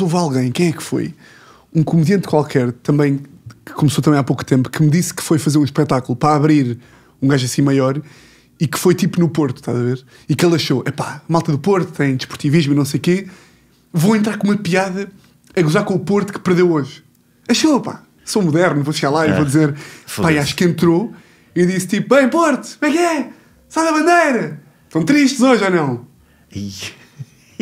houve alguém, quem é que foi? Um comediante qualquer, também, que começou também há pouco tempo, que me disse que foi fazer um espetáculo para abrir um gajo assim maior e que foi tipo no Porto, estás a ver? E que ele achou, epá, malta do Porto tem desportivismo e não sei o quê, vou entrar com uma piada a gozar com o Porto que perdeu hoje. Achou, pá, sou moderno, vou chegar lá é. e vou é, dizer, pá, acho que entrou e disse tipo, bem Porto, como é que é? Sai da bandeira! Estão tristes hoje ou não?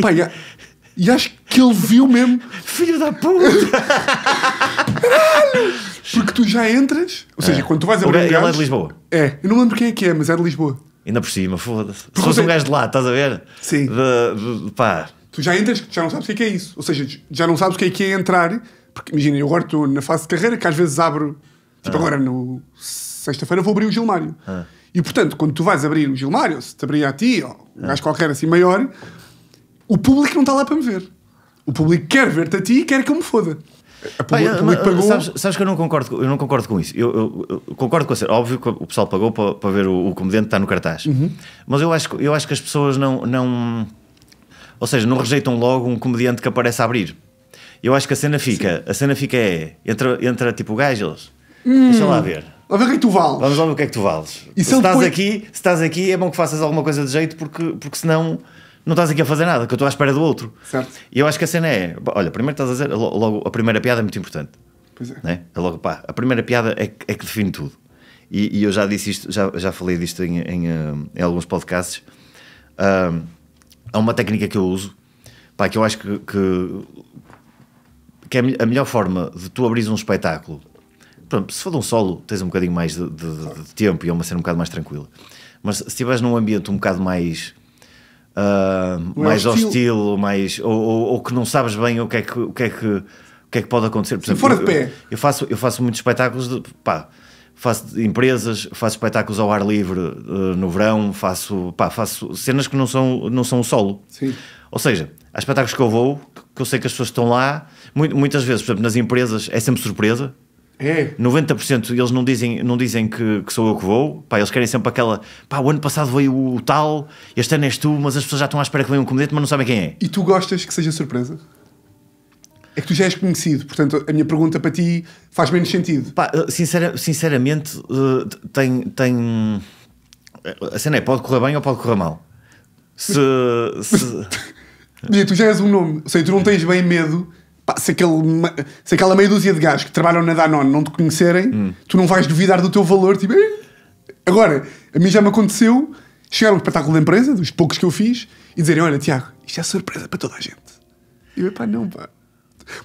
Pá, E acho que ele viu mesmo. Filho da puta! Caralho! Porque tu já entras, ou seja, é. quando tu vais abrir. ela é de Lisboa. É, eu não lembro quem é que é, mas é de Lisboa. Ainda por cima, foda-se. Se fosse um gajo de lá, estás a ver? Sim. De, de, pá. Tu já entras, já não sabes o é que é, isso. Ou seja, já não sabes o que é que é entrar. Porque imagina, eu agora estou na fase de carreira que às vezes abro. Tipo, ah. agora no sexta-feira vou abrir o Gilmário. Ah. E portanto, quando tu vais abrir o Gilmário, se te abrir a ti, ou um ah. gajo qualquer assim maior, o público não está lá para me ver. O público quer ver-te a ti e quer que eu me foda. o ah, público, é, pagou... Sabes, sabes, que eu não concordo, eu não concordo com isso. Eu, eu, eu concordo com a ser óbvio que o pessoal pagou para, para ver o, o, comediante que está no cartaz. Uhum. Mas eu acho, eu acho que as pessoas não, não. Ou seja, não rejeitam logo um comediante que aparece a abrir. Eu acho que a cena fica. Sim. A cena fica é. Entra, entra tipo gajo. Hum. Deixa lá ver. Lá ver o é que tu vales. Vamos lá ver o que é que tu vales. E se, se estás, depois... aqui, se estás aqui, é bom que faças alguma coisa de jeito, porque, porque senão não estás aqui a fazer nada, que eu estou à espera do outro. Certo. E eu acho que a cena é, olha, primeiro estás a dizer, logo a primeira piada é muito importante. Pois é. Né? é logo, pá, a primeira piada é, é que define tudo. E, e, eu já disse isto, já, já falei disto em, em, eh, em alguns podcasts. Um, há uma técnica que eu uso, pá, que eu acho que, que, que é a melhor forma de tu abrir um espetáculo. Pronto, se for de um solo, tens um bocadinho mais de, de, de, de tempo e é uma cena um bocado mais tranquila. Mas se estiveres num ambiente um bocado mais uh, mais hostil, hostil mais, ou, ou, ou, que não sabes bem o que é que, o que, é que, o que, é que pode acontecer. Por exemplo, fora de pé. Eu, eu, faço, eu faço muitos espetáculos de. Pá, faço empresas, faço espetáculos ao ar livre uh, no verão, faço, pá, faço cenas que não são, não são solo. Sim. Ou seja, há espetáculos que eu vou, que eu sei que as pessoas estão lá. Muitas vezes, por exemplo, nas empresas é sempre surpresa. É. 90% eles não dizem, não dizem que, que, sou eu que vou, pá, eles querem sempre aquela pá, o ano passado veio o, o tal, este ano és tu, mas as pessoas já estão à espera que venha um comediante, mas não sabem quem é. E tu gostas que seja surpresa? É que tu já és conhecido, portanto a minha pergunta para ti faz menos sentido. Pá, eh, sincera, sinceramente, eh, tem, tem. Eh, a cena é: pode correr bem ou pode correr mal. Se. Mas, Mas, tu já és um nome, ou seja, tu não tens bem medo Pá, se, aquele, se aquela meia dúzia de gajos que trabalham na Danone não te conhecerem, hum. tu não vais duvidar do teu valor. Tipo, agora, a mim já me aconteceu chegar a um espetáculo da empresa, dos poucos que eu fiz, e dizerem: Olha, Tiago, isto é surpresa para toda a gente. E eu, pá, não, pá.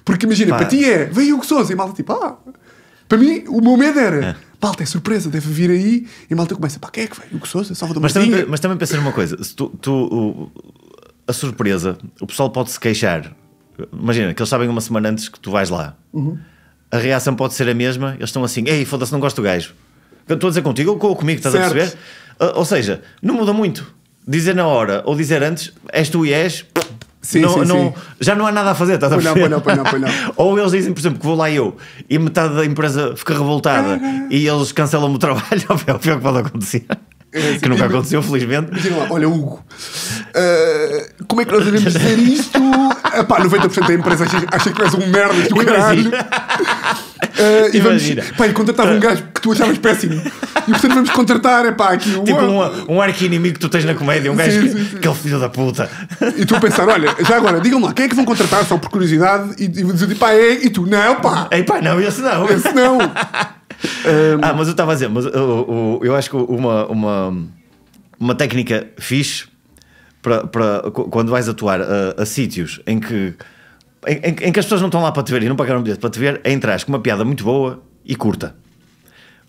Porque imagina, pá. para ti é, veio o que Souza, e malta, tipo, ah. Para mim, o meu medo era. É malta, é surpresa, deve vir aí. E malta começa, pá, quem é que vem? O que salva do mas também, mas também pensa numa coisa: se tu, tu o, a surpresa, o pessoal pode se queixar Imagina, que eles sabem uma semana antes que tu vais lá. Uhum. A reação pode ser a mesma, eles estão assim, ei, foda-se, não gosto do gajo. Estou a dizer contigo ou comigo, estás certo. a perceber? Ah, ou seja, não muda muito. Dizer na hora ou dizer antes, és tu e és, Sim, não, sim, não, sim. Já não há nada a fazer, estás a perceber? pois não, pois não, pois não. Ou eles dizem, por exemplo, que vou lá eu e metade da empresa fica revoltada e eles cancelam o trabalho, é o pior que pode acontecer. que nunca aconteceu, felizmente. digam lá, olha, Hugo, uh, como é que nós devemos dizer isto? Epá, 90% da empresa acha, acha que tu és um merda do caralho. Uh, e vamos, pá, e contratava um ah. gajo que tu achavas péssimo. E portanto vamos contratar, é pá, aqui um. Tipo hum. um, um arqui-inimigo que tu tens na comédia, um gajo sim, sim, sim. que é o filho da puta. E tu a pensar, olha, já agora, digam-me lá, quem é que vão contratar só por curiosidade? E, e dizer, tipo, pá, é, e tu, não, pá. Ei, pá, não, esse não. Esse não. Um... Ah, mas eu estava a dizer, mas eu, eu, eu, acho que uma, uma, uma técnica fixe para, para quando vais atuar a, a sítios em que, em, em, que as pessoas não estão lá para te ver e não pagaram um bilhete para te ver, é entrar com uma piada muito boa e curta.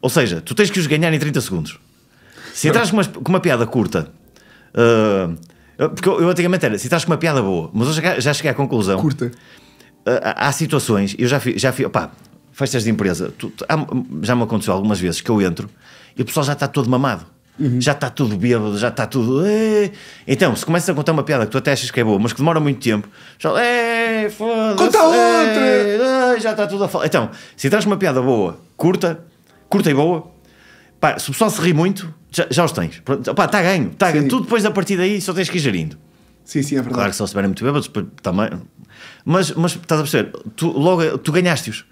Ou seja, tu tens que os ganhar em 30 segundos. Se entras com uma, com uma piada curta. Uh, porque eu, eu antigamente era, se estás com uma piada boa, mas eu já, já cheguei à conclusão. Curta. Uh, há situações, eu já fiz, já fiz opá, festas de empresa, tu, há, já me aconteceu algumas vezes que eu entro e o pessoal já está todo mamado. Uhum. Já está tudo bêbado, já está tudo. Eee. Então, se começas a contar uma piada que tu até achas que é boa, mas que demora muito tempo, já. Conta outra! já está tudo a falar. Então, se traz uma piada boa, curta, curta e boa, pá, se o pessoal se ri muito, já, já os tens. Está ganho, está ganho. Tu depois da partida aí só tens que ir gerindo. Sim, sim, é verdade. Claro que só se estiverem muito bêbados, também. Mas, mas estás a perceber, tu, logo tu ganhaste-os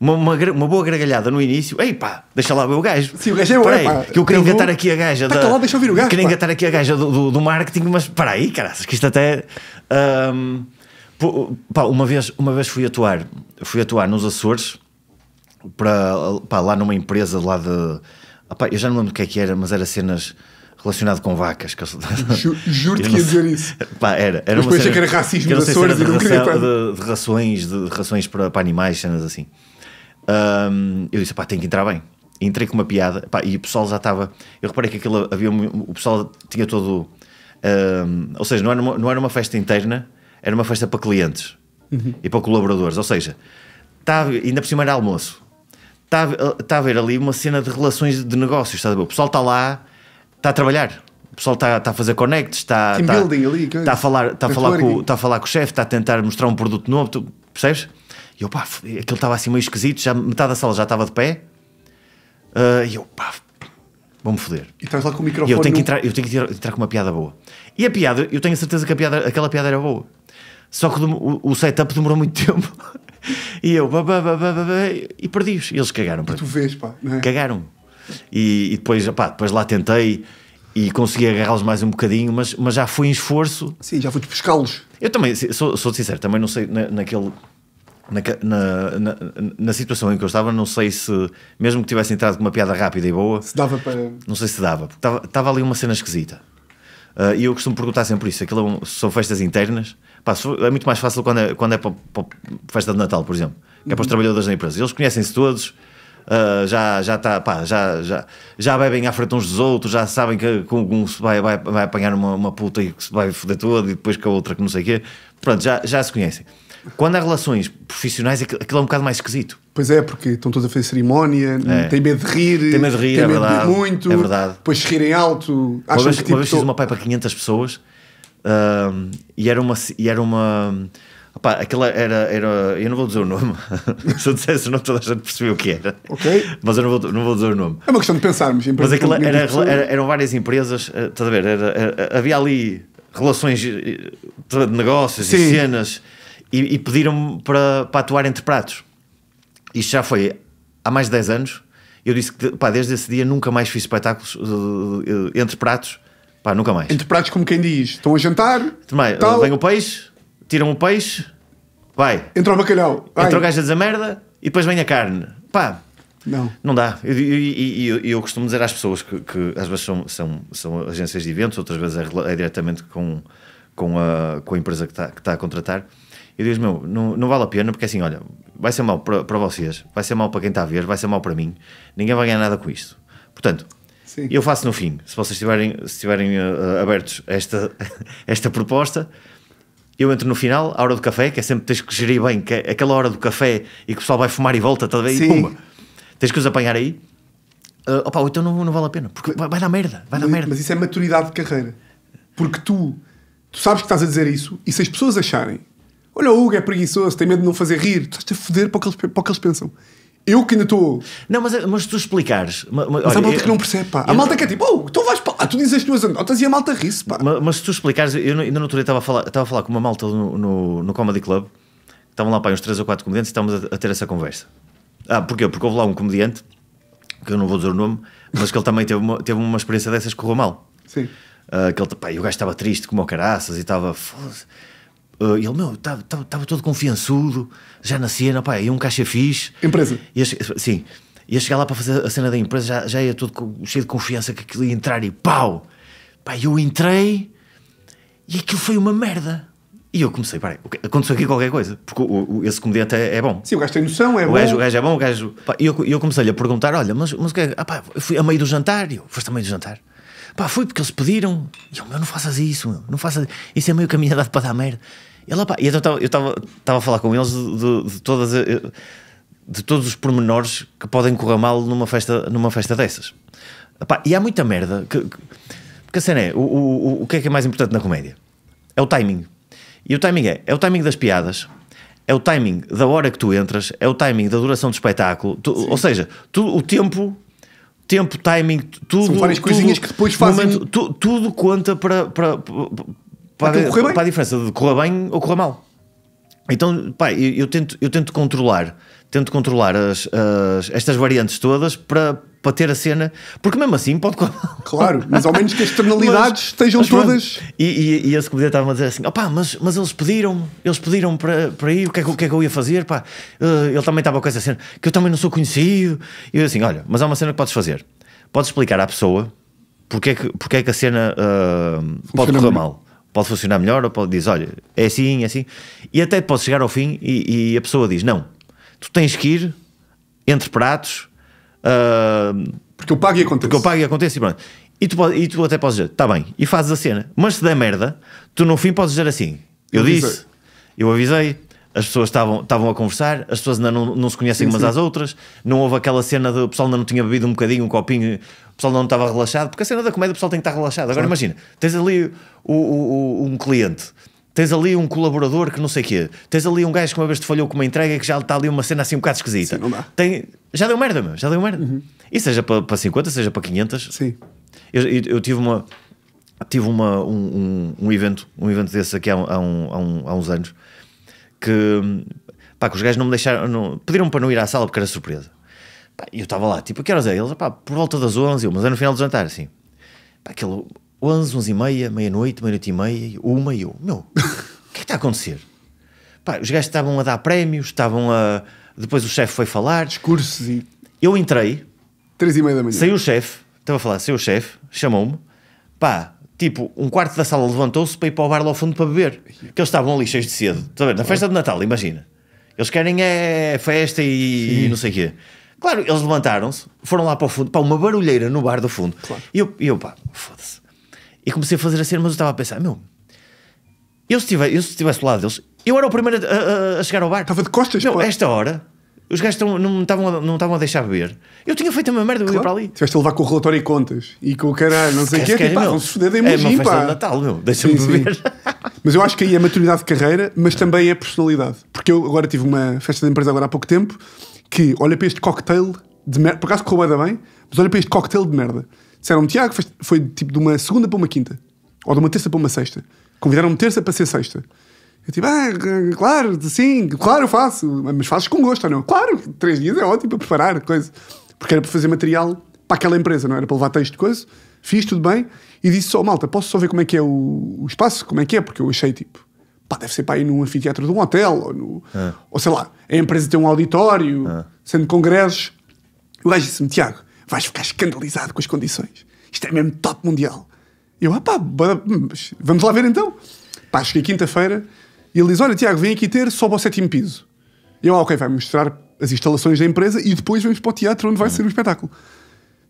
uma, uma, uma, boa gargalhada no início. Ei pá, deixa lá ver o gajo. Sim, o gajo é bom, peraí, é pá, que eu queria tá engatar aqui a gaja. Tá da... lá, deixa eu vir o gajo. Queria engatar aqui a gaja do, do, do marketing, mas aí, caraças, que isto até. Um, pá, uma, vez, uma vez fui atuar, fui atuar nos Açores, para, pá, lá numa empresa lá de. Ah, eu já não lembro o que é que era, mas era cenas relacionado com vacas. Que eu... Juro-te que ia dizer isso. Pá, era. era Mas uma cena, que era racismo que de De, de, rações, de, de rações para, para animais, cenas assim. Um, eu disse, pá, tem que entrar bem. Entrei com uma piada, pá, e o pessoal já estava. Eu reparei que aquilo havia. O pessoal tinha todo. Um, ou seja, não era, uma, não era uma festa interna, era uma festa para clientes uhum. e para colaboradores. Ou seja, tá, ainda por cima era almoço. Está tá a haver ali uma cena de relações de negócios, está a ver? O pessoal está lá, está a trabalhar. O pessoal está, a fazer connects, está, está, a falar, está, a falar com, está a falar com o chefe, está a tentar mostrar um produto novo, tu percebes? E eu, pá, aquilo estava assim meio esquisito, já metade da sala já estava de pé. Uh, e eu, pá, vão-me foder. E estás lá com o microfone. E eu tenho que, entrar, eu tenho que entrar, entrar, com uma piada boa. E a piada, eu tenho a certeza que a piada, aquela piada era boa. Só que o, o setup demorou muito tempo. e eu, bah, bah, bah, e perdi-os. Eles cagaram. tu vês, pá. É? Cagaram. E, e, depois, pá, depois lá tentei e consegui agarrá-los mais um bocadinho, mas, mas já foi em esforço. Sim, já fui pescá-los. Eu também, sou, sou sincero, também não sei na, naquele na, na, na, situação em que eu estava, não sei se, mesmo que tivesse entrado com uma piada rápida e boa, se dava para. Não sei se dava, porque estava, estava ali uma cena esquisita. Uh, e eu costumo perguntar sempre isso: aquilo é um, são festas internas. Pá, é muito mais fácil quando é, quando é para, para festa de Natal, por exemplo, que é para os uhum. trabalhadores da empresa. Eles conhecem-se todos, Uh, já, já, tá, pá, já, já, já bebem à frente uns dos outros, já sabem que, com um se vai, vai, vai apanhar uma, uma puta e que se vai foder toda e depois com a outra que não sei o quê. Pronto, já, já se conhecem. Quando há relações profissionais, aquilo é um bocado mais esquisito. Pois é, porque estão todos a fazer cerimónia, é. têm medo de rir, têm medo de rir, é medo verdade, de rir muito, é verdade. depois se rirem alto. Uma vez, que, tipo, uma vez tô... Tipo, fiz uma pai para 500 pessoas e era uma. E era uma Opa, aquela era, era. Eu não vou dizer o nome. Se eu dissesse o nome, toda a gente percebeu o que era. Ok. Mas eu não vou, não vou dizer o nome. É uma questão de pensarmos. Mas aquela era, era, eram várias empresas, eh, estás a ver? Era, havia ali relações eh, de negócios Sim. e cenas e, e pediram-me para, para atuar entre pratos. Isto já foi há mais de 10 anos. Eu disse que pá, desde esse dia nunca mais fiz espetáculos uh, entre pratos. Pá, nunca mais. Entre pratos, como quem diz: estão a jantar, Também, tal. vem o peixe, tiram o peixe, vai. Entra o bacalhau, vai. entra o gajo a dizer merda e depois vem a carne. Pá, não. Não dá. E eu, eu, eu, eu, costumo dizer às pessoas que, que às vezes são, são, são, agências de eventos, outras vezes é, é diretamente com, com, a, com a empresa que está, que está a contratar e diz: Meu, não, não vale a pena, porque assim, olha, vai ser mal para vocês, vai ser mal para quem está a ver, vai ser mal para mim, ninguém vai ganhar nada com isto. Portanto, Sim. eu faço no fim, se vocês estiverem, estiverem uh, abertos a esta, esta proposta. Eu entro no final, à hora do café, que é sempre tens que gerir bem que é aquela hora do café e que o pessoal vai fumar e volta, tá, e pumba, tens que os apanhar aí. Uh, eh, opa, então não, não vale a pena, porque vai, vai dar merda, vai dar mas, merda. Mas isso é maturidade de carreira. Porque tu, tu sabes que estás a dizer isso e se as pessoas acharem Olha, o Hugo é preguiçoso, tem medo de não fazer rir. estás a foder para o que eles, para o que eles pensam. Eu que ainda estou. Não, mas, mas tu explicares. Mas, mas olha, a malta eu, que não percebe, pá. A malta não... que é tipo, oh, tu então vais para ah, lá, tu dizes as tuas notas e a malta ri-se, pá. Mas, mas se tu explicares, eu ainda no outro dia estava a falar, estava a falar com uma malta no, no, no Comedy Club, estavam lá, pá, uns 3 ou 4 comediantes e estávamos a, a, ter essa conversa. Ah, porquê? Porque houve lá um comediante, que eu não vou dizer o nome, mas que ele também teve uma, teve uma experiência dessas que correu mal. Sim. Uh, que ele, pá, e o gajo estava triste como o caraças e estava. Uh, ele, meu, estava tá, tá, todo confiançudo, já na cena, pá, e um caixa fixe. Empresa? Ia, sim. Ia chegar lá para fazer a cena da empresa, já, já ia todo cheio de confiança que aquilo ia entrar e pau! Pá, eu entrei e aquilo foi uma merda. E eu comecei, pá, aconteceu aqui qualquer coisa, porque o, o, esse comediante é, é, bom. Sim, o gajo tem noção, é o bom. Gajo, o gajo é bom, o gajo. e eu, eu comecei-lhe a perguntar: olha, mas, mas o que é. Ah, pá, eu fui a meio do jantar, e eu, foste a meio do jantar. Pá, foi porque eles pediram. E eu, meu, não faças isso, meu, não faças Isso é meio caminhada dado para dar merda ela pá e então eu estava a falar com eles de, de, de todas. Eh, de todos os pormenores que podem correr mal numa festa, numa festa dessas. Epá, e há muita merda. Que, que, porque a cena é: o, o, o que é que é mais importante na comédia? É o timing. E o timing é: é o timing das piadas, é o timing da hora que tu entras, é o timing da duração do espetáculo. Tu, ou seja, tu, o tempo tempo, timing, tudo. São várias tudo, coisinhas que depois fazem. Momento, tu, tudo conta para, para, para, para, para, a, para a diferença de correr bem ou correr mal. Então, pá, eu, eu, tento, eu tento controlar, tento controlar as, as, estas variantes todas para, para ter a cena, porque mesmo assim pode. Claro, mas ao menos que as externalidades mas, estejam mas todas. E, e, e esse comediante estava a dizer assim: opá, mas, mas eles pediram, eles pediram para, para ir, o que, é que, o que é que eu ia fazer? Pá, eh, ele também estava com essa cena, que eu também não sou conhecido. E eu assim: olha, mas há uma cena que podes fazer, podes explicar à pessoa porque é que, porque é que a cena uh, pode correr mal pode funcionar melhor ou pode diz olha, é assim, é assim. E até pode chegar ao fim e, e a pessoa diz: não, tu tens que ir entre pratos. Uh, porque eu pago e acontece. Porque eu pago e acontece e pronto. E tu, pode, e tu até podes dizer, está bem, e fazes a cena. Mas se der merda, tu no fim podes dizer assim: eu, eu disse, avisei. eu avisei, as pessoas estavam, estavam a conversar, as pessoas ainda não, não se conhecem sim, umas sim. às outras, não houve aquela cena do pessoal ainda não tinha bebido um bocadinho, um copinho, o pessoal ainda não estava relaxado, porque a cena da comédia o pessoal tem que estar relaxado. Agora Sim. imagina, tens ali o, o, o, um cliente, tens ali um colaborador que não sei o quê, tens ali um gajo que uma vez te falhou com uma entrega que já está ali uma cena assim um bocado esquisita. Sim, Tem, já deu merda, meu, já deu merda. Uhum. E seja para, para 50, seja para 500. Sim. eu, eu, eu tive uma tive uma, um, um, um, evento, um evento desse aqui há, há, um, há, há uns anos que, pá, que os gajos não me deixaram, não, pediram para não ir à sala porque era surpresa. E eu estava lá, tipo, que horas é? Eles, pá, por volta das 11, mas é no final do jantar, assim. Pá, aquele 11, 11 e meia, meia-noite, meia-noite e meia, uma e eu, meu, o que é que está a acontecer? Pá, os gajos estavam a dar prémios, estavam a. Depois o chefe foi falar. Discursos e. Eu entrei. Três e meia da manhã. Saiu o chefe, estava a falar, saiu o chefe, chamou-me, pá, tipo, um quarto da sala levantou-se para ir para o bar lá ao fundo para beber. Que eles estavam ali cheios de cedo. Estás a ver? Na festa de Natal, imagina. Eles querem é festa e, e não sei o quê. Claro, eles levantaram-se, foram lá para o fundo, para uma barulheira no bar do fundo. Claro. E eu, e eu pá, foda-se. E comecei a fazer a assim, cena, mas eu estava a pensar, meu, eu se estivesse, eu do lado deles, eu era o primeiro a, a, a chegar ao bar. Estava de costas, Meu, pá. esta hora, os gajos tão, não estavam não estavam a deixar beber. Eu tinha feito uma merda, eu claro. ia para ali. Tiveste a levar com o relatório e contas e com o caralho, não sei o é Que, pá, tipo, não ah, se fuder, dei-me é uma festa pá. de Natal, meu. Deixa-me beber. mas eu acho que aí é maturidade de carreira, mas também é personalidade. Porque eu agora tive uma festa de empresa agora há pouco tempo que olha para este cocktail de merda. Por acaso correu bem, mas olha para este cocktail de merda. Disseram-me, Tiago, foi tipo de uma segunda para uma quinta. Ou de uma terça para uma sexta. Convidaram-me terça para ser sexta. Eu tipo, ah, claro, sim, claro, eu faço. Mas fazes com gosto, ou não? Claro, três dias é ótimo para preparar, coisa. Porque era para fazer material para aquela empresa, não era para levar texto de coisa. Fiz tudo bem e disse só, malta, posso só ver como é que é o, o espaço? Como é que é? Porque eu achei, tipo, pá, deve ser para ir num anfiteatro de um hotel, ou, no, é. ou sei lá, a empresa tem um auditório, é. sendo congressos. O gajo disse-me, Tiago, vais ficar escandalizado com as condições. Isto é mesmo top mundial. Eu, ah pá, vamos lá ver então. Pá, cheguei quinta-feira, e ele diz: Olha, Tiago, vem aqui ter, sobe ao sétimo piso. E eu, ah, ok, vai mostrar as instalações da empresa e depois vamos para o teatro onde vai hum. ser o espetáculo.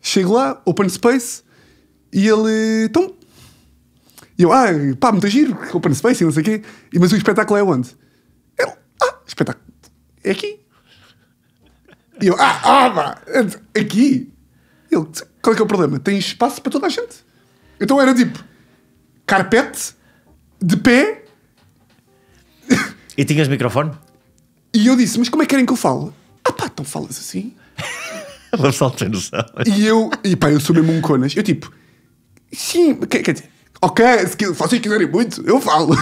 Chego lá, open space, e ele. Então. E eu, ah, pá, muito giro, open space e não sei o quê. E, mas o espetáculo é onde? Ele, ah, espetáculo. É aqui. E eu, ah, ah, pá, é aqui. Ele, qual é que é o problema? Tem espaço para toda a gente. Então era tipo, carpete, de pé, e tinhas microfone? E eu disse: Mas como é que querem que eu fale? Ah pá, então falas assim. noção. E eu, e pá, eu sou mesmo um conas. Eu tipo, sim, quer, quer dizer, ok, se vocês quiserem muito, eu falo. É.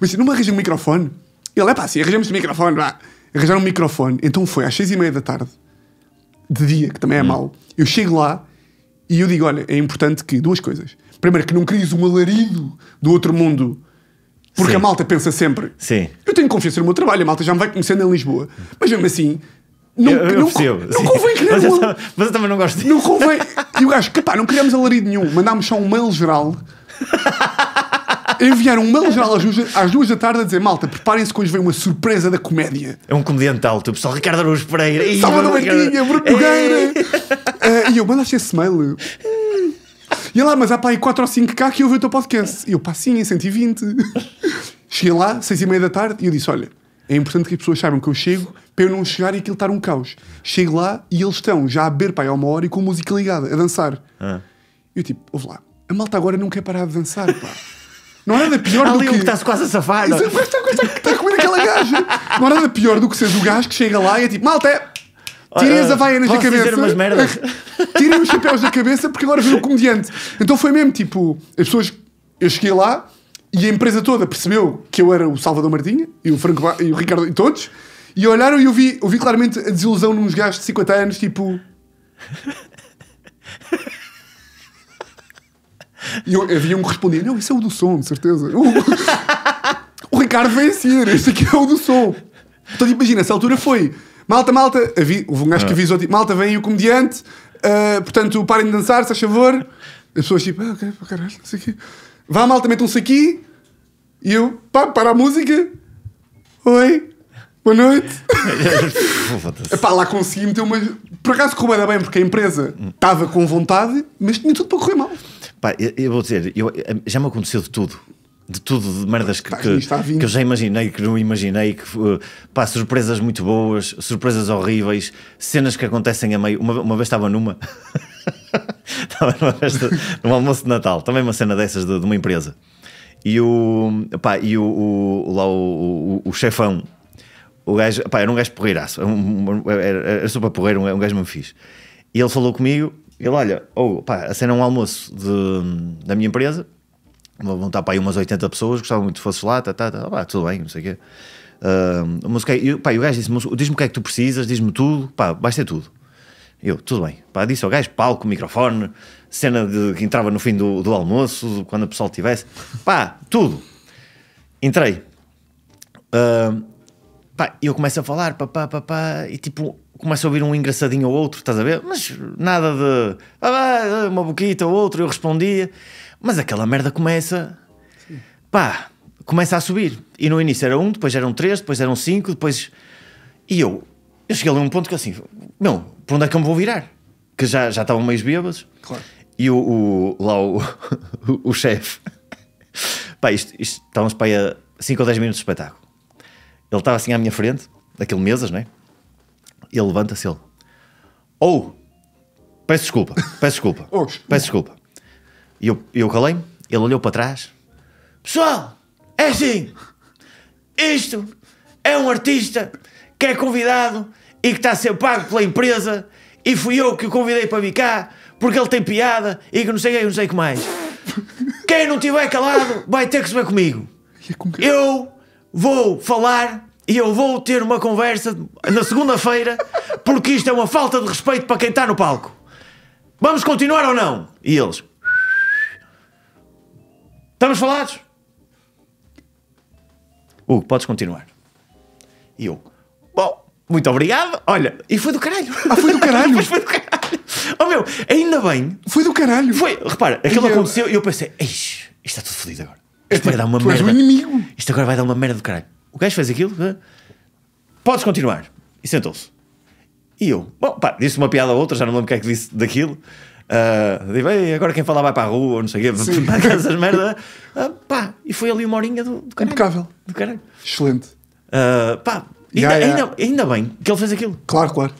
Mas se não me arranjam um microfone, ele é pá, assim, arranjamos um microfone, vá. Arranjaram um microfone, então foi às seis e meia da tarde, de dia, que também é hum. mau. Eu chego lá e eu digo: olha, é importante que duas coisas. Primeiro, que não crises um alarido do outro mundo porque Sim. a malta pensa sempre. Sim. Eu tenho confiança no meu trabalho, a malta já me vai conhecendo em Lisboa. Mas mesmo assim, não, eu, eu não, percebo, não convém mas, eu, mas eu também não gosto disso. Não convém. E o gajo, capaz, não criamos alarido nenhum. Mandámos só um mail geral. Enviaram um mail geral às duas, às duas da tarde a dizer: Malta, preparem-se que hoje vem uma surpresa da comédia. É um comediante alto, pessoal. Ricardo Araújo Pereira. Salva da Marquinha, Bruno eh, e eu mandaste esse mail. E lá ah, mas há para aí 4 ou 5k que ouvi o teu podcast. E eu, pá, sim, em 120. Cheguei lá, 6 e meia da tarde, e eu disse, olha, é importante que as pessoas saibam que eu chego para eu não chegar e aquilo estar um caos. Chego lá e eles estão já a beber, pá, há uma hora e com a música ligada, a dançar. Ah. Eu tipo, ouve lá, a malta agora não quer parar de dançar, pá. Não é nada pior Ali do que. Ali um que está-se quase a safar. Está, está, está a tá comer aquela gaja. Não é nada pior do que seres o gajo que chega lá e é tipo, malta, é Tirem as havaianas da cabeça. Umas Tirem os chapéus da cabeça porque agora veio o comediante. Então foi mesmo tipo, as pessoas. Eu cheguei lá e a empresa toda percebeu que eu era o Salvador Martinha e o Franco e o Ricardo e todos. E olharam e eu vi, eu vi claramente a desilusão num gajo de 50 anos, tipo. E eu, havia um que respondia: Não, isso é o do som, de certeza. o Ricardo vai ser, este aqui é o do som. Então imagina, essa altura foi Malta, malta, houve um gajo que ah. avisou, tipo, malta, vem aí o comediante, uh, portanto, parem de dançar, se faz favor. As pessoas tipo, ah, ok, pá, caralho, não sei o quê. Vá, malta, metam-se aqui. E eu, pá, para a música. Oi, boa noite. Epá, lá consegui meter uma. Por acaso correu bem, porque a empresa estava com vontade, mas tinha tudo para correr mal. Pá, eu, eu vou dizer, eu, já me aconteceu de tudo de tudo, de merdas que, que, que, eu já imaginei, que não imaginei, que uh, pá, surpresas muito boas, surpresas horríveis, cenas que acontecem a meio. Uma, uma vez estava numa. estava numa festa, num almoço de Natal, também uma cena dessas de, de uma empresa. E o. Pá, e o, o lá o, o, o, chefão, o gajo. Pá, era um gajo porreiraço, era, um, era, era super porreiro, um, gajo me fixe. E ele falou comigo, ele olha, ou oh, pá, a cena é um almoço de, da minha empresa vão estar para aí umas 80 pessoas, gostava muito que fosses lá, tá, tá, tá, pá, tudo bem, não sei o quê. Uh, mas, é eu, pá, e o gajo disse-me, diz-me o que é que tu precisas, diz-me tudo, pá, vais ter tudo. Eu, tudo bem. Pá, disse ao gajo, palco, microfone, cena de, que entrava no fim do, do almoço, quando o pessoal tivesse, pá, tudo. Entrei. Uh, pá, eu começo a falar, pá, pá, pá, pá, e tipo, começo a ouvir um engraçadinho ou outro, estás a ver? Mas nada de, ah, uma boquita ou outro, eu respondia. Mas aquela merda começa. Sim. pá, começa a subir. E no início era um, depois eram três, depois eram cinco, depois. E eu, eu cheguei a um ponto que assim, meu, por onde é que eu me vou virar? Que já, já estavam meio bêbados. Claro. E o, o lá o, o, o chefe, pá, isto, isto, estávamos para aí a 5 ou 10 minutos de espetáculo. Ele estava assim à minha frente, daquele mesas, né? Ele levanta-se, ele. Ou, oh, peço desculpa, peço desculpa, oh, peço desculpa. E eu, eu calei-me, ele olhou para trás. Pessoal, é assim. Isto é um artista que é convidado e que está a ser pago pela empresa e fui eu que o convidei para vir cá porque ele tem piada e que não sei, não sei o que mais. Quem não tiver calado vai ter que se ver comigo. Eu vou falar e eu vou ter uma conversa na segunda-feira porque isto é uma falta de respeito para quem está no palco. Vamos continuar ou não? E eles, Estamos falados? Hugo, podes continuar. E eu, bom, muito obrigado. Olha, e foi do caralho. Ah, foi do caralho? Mas foi do caralho. Oh meu, ainda bem. Foi do caralho. Foi, repara, aquilo e aconteceu eu... e eu pensei, isto está tudo fodido agora. Isto vai dar uma tu merda. És um inimigo. Isto agora vai dar uma merda do caralho. O gajo fez aquilo. Podes continuar. E sentou-se. E eu, bom, pá, disse uma piada a outra, já não lembro o que é que disse daquilo. Uh, digo, agora quem falar vai para a rua, não sei o quê, para essas merda. Uh, pá, e foi ali uma horinha do, do caralho. Impecável. Do caralho. Excelente. Uh, pá, yeah, ainda, yeah. Ainda, ainda bem que ele fez aquilo. Claro, claro.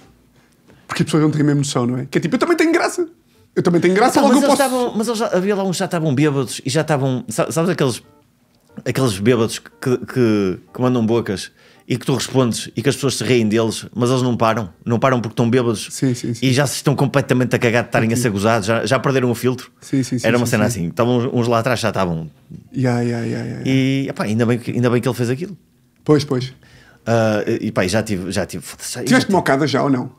Porque as pessoas não têm a mesma noção, não é? Que é tipo, eu também tenho graça. Eu também tenho graça, ah, logo mas eu posso... Estavam, mas eles já, havia lá uns já estavam bêbados e já estavam... Sabes aqueles, aqueles bêbados que, que, que mandam bocas e que tu respondes e que as pessoas se riem deles, mas eles não param, não param porque estão bêbados sim, sim, sim. e já se estão completamente a cagar de estarem a ser gozados, já, já perderam o filtro. Era uma cena assim, estavam uns lá atrás já estavam. Yeah, yeah, yeah, e epá, ainda, bem que, ainda bem que ele fez aquilo. Pois, pois. Uh, e pá, já tive. Já tive Tiveste já tipo mocada já ou não?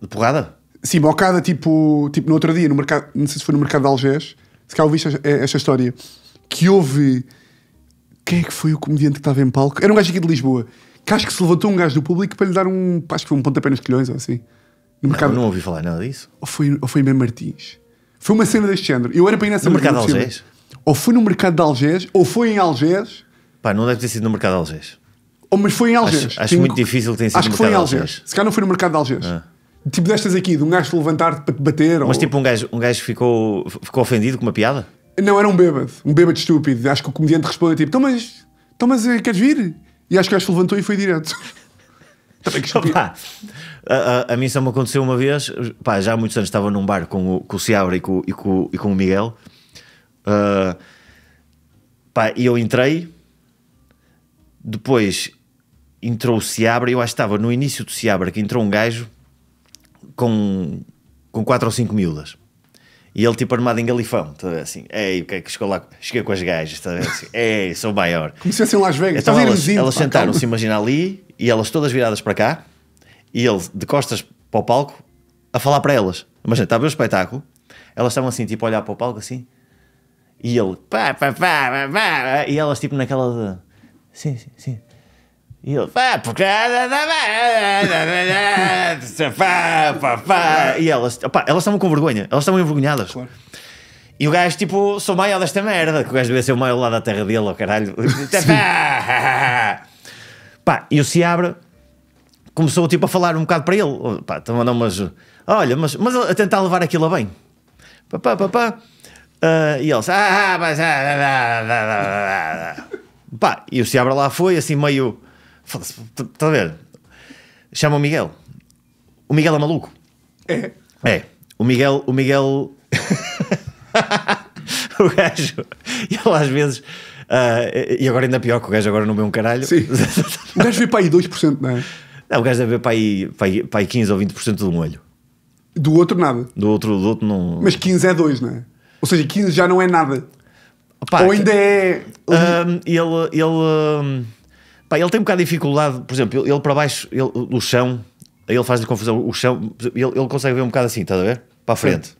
De porrada? Sim, mocada tipo, tipo no outro dia, no mercado, não sei se foi no mercado de Algés, se cá ouviste esta história, que houve quem é que foi o comediante que estava em palco? Era um gajo aqui de Lisboa. Que acho que se levantou um gajo do público para lhe dar um. Acho que foi um pontapé nos quilhões ou assim. No não, mercado... não ouvi falar nada disso. Ou foi, ou foi em Ben Martins. Foi uma cena deste género. Eu era para ir nessa No mercado de Algés? Ou foi no mercado de Algés, ou foi em Algés. Pá, não deve ter sido no mercado de Algés. Ou, mas foi em Algés. Acho, acho Tenho... muito difícil ter sido acho no mercado que foi em Algés. Se calhar não foi no mercado de Algés. Ah. Tipo destas aqui, de um gajo levantar-te para te bater. Mas ou... tipo um gajo, um gajo ficou, ficou ofendido com uma piada? Não, era um bêbado. Um bêbado estúpido. Acho que o comediante respondeu tipo: Então, mas, então, eh, queres vir? E acho que o gajo levantou e foi direto. Também que estúpido. Opa, a, a, a, mim só me aconteceu uma vez. Pá, já há muitos anos estava num bar com o, com o Seabra e com, e, com, e com o Miguel. Uh, pá, e eu entrei. Depois entrou o Seabra. Eu acho que estava no início do Seabra que entrou um gajo com, com 4 ou 5 miúdas. E ele, tipo, armado em galifão, tá assim, ei, o que é que chegou lá? Cheguei com as gajas, tá assim, ei, sou maior. Como se fosse Las Vegas, então elas, elas sentaram-se, imagina ali, e elas todas viradas para cá, e ele, de costas para o palco, a falar para elas. Imagina, estava o espetáculo, elas estavam assim, tipo, a olhar para o palco assim, e ele, pá, pá, pá, pá, pá, e elas, tipo, naquela de, sim, sim, sim, e ele, pá, porque. e elas, opa, elas estavam com vergonha, elas estavam envergonhadas. Claro. E o gajo, tipo, sou maior desta merda, que o gajo devia ser o maior lá da terra dele, oh, caralho. Tipo, pá, e o Seabra começou, tipo, a falar um bocado para ele. Oh, pá, estão a dar umas. Olha, mas, mas a tentar levar aquilo a bem. Pá, pá, pá, pá. Uh, e ele, ah, ah, mas. Ah, pá, e o Seabra lá foi, assim, meio Foda-se, está a ver? Chama o Miguel. O Miguel é maluco. É. É. O Miguel. O Miguel. o gajo. Ele às vezes. Uh, e agora ainda pior que o gajo agora não vê um caralho. Sim. o gajo vê para aí 2%, não é? Não, o gajo deve ver para aí, para aí, para aí 15 ou 20% de um olho. Do outro nada. Do outro, do outro não. Mas 15 é 2, não é? Ou seja, 15 já não é nada. Opa, Ou ainda é. Um, ah, ele. ele Pá, ele tem um bocado de dificuldade, por exemplo, ele, para baixo, ele, o chão, ele faz-lhe confusão, o chão, ele, ele consegue ver um bocado assim, estás a ver? Para a frente. Sim.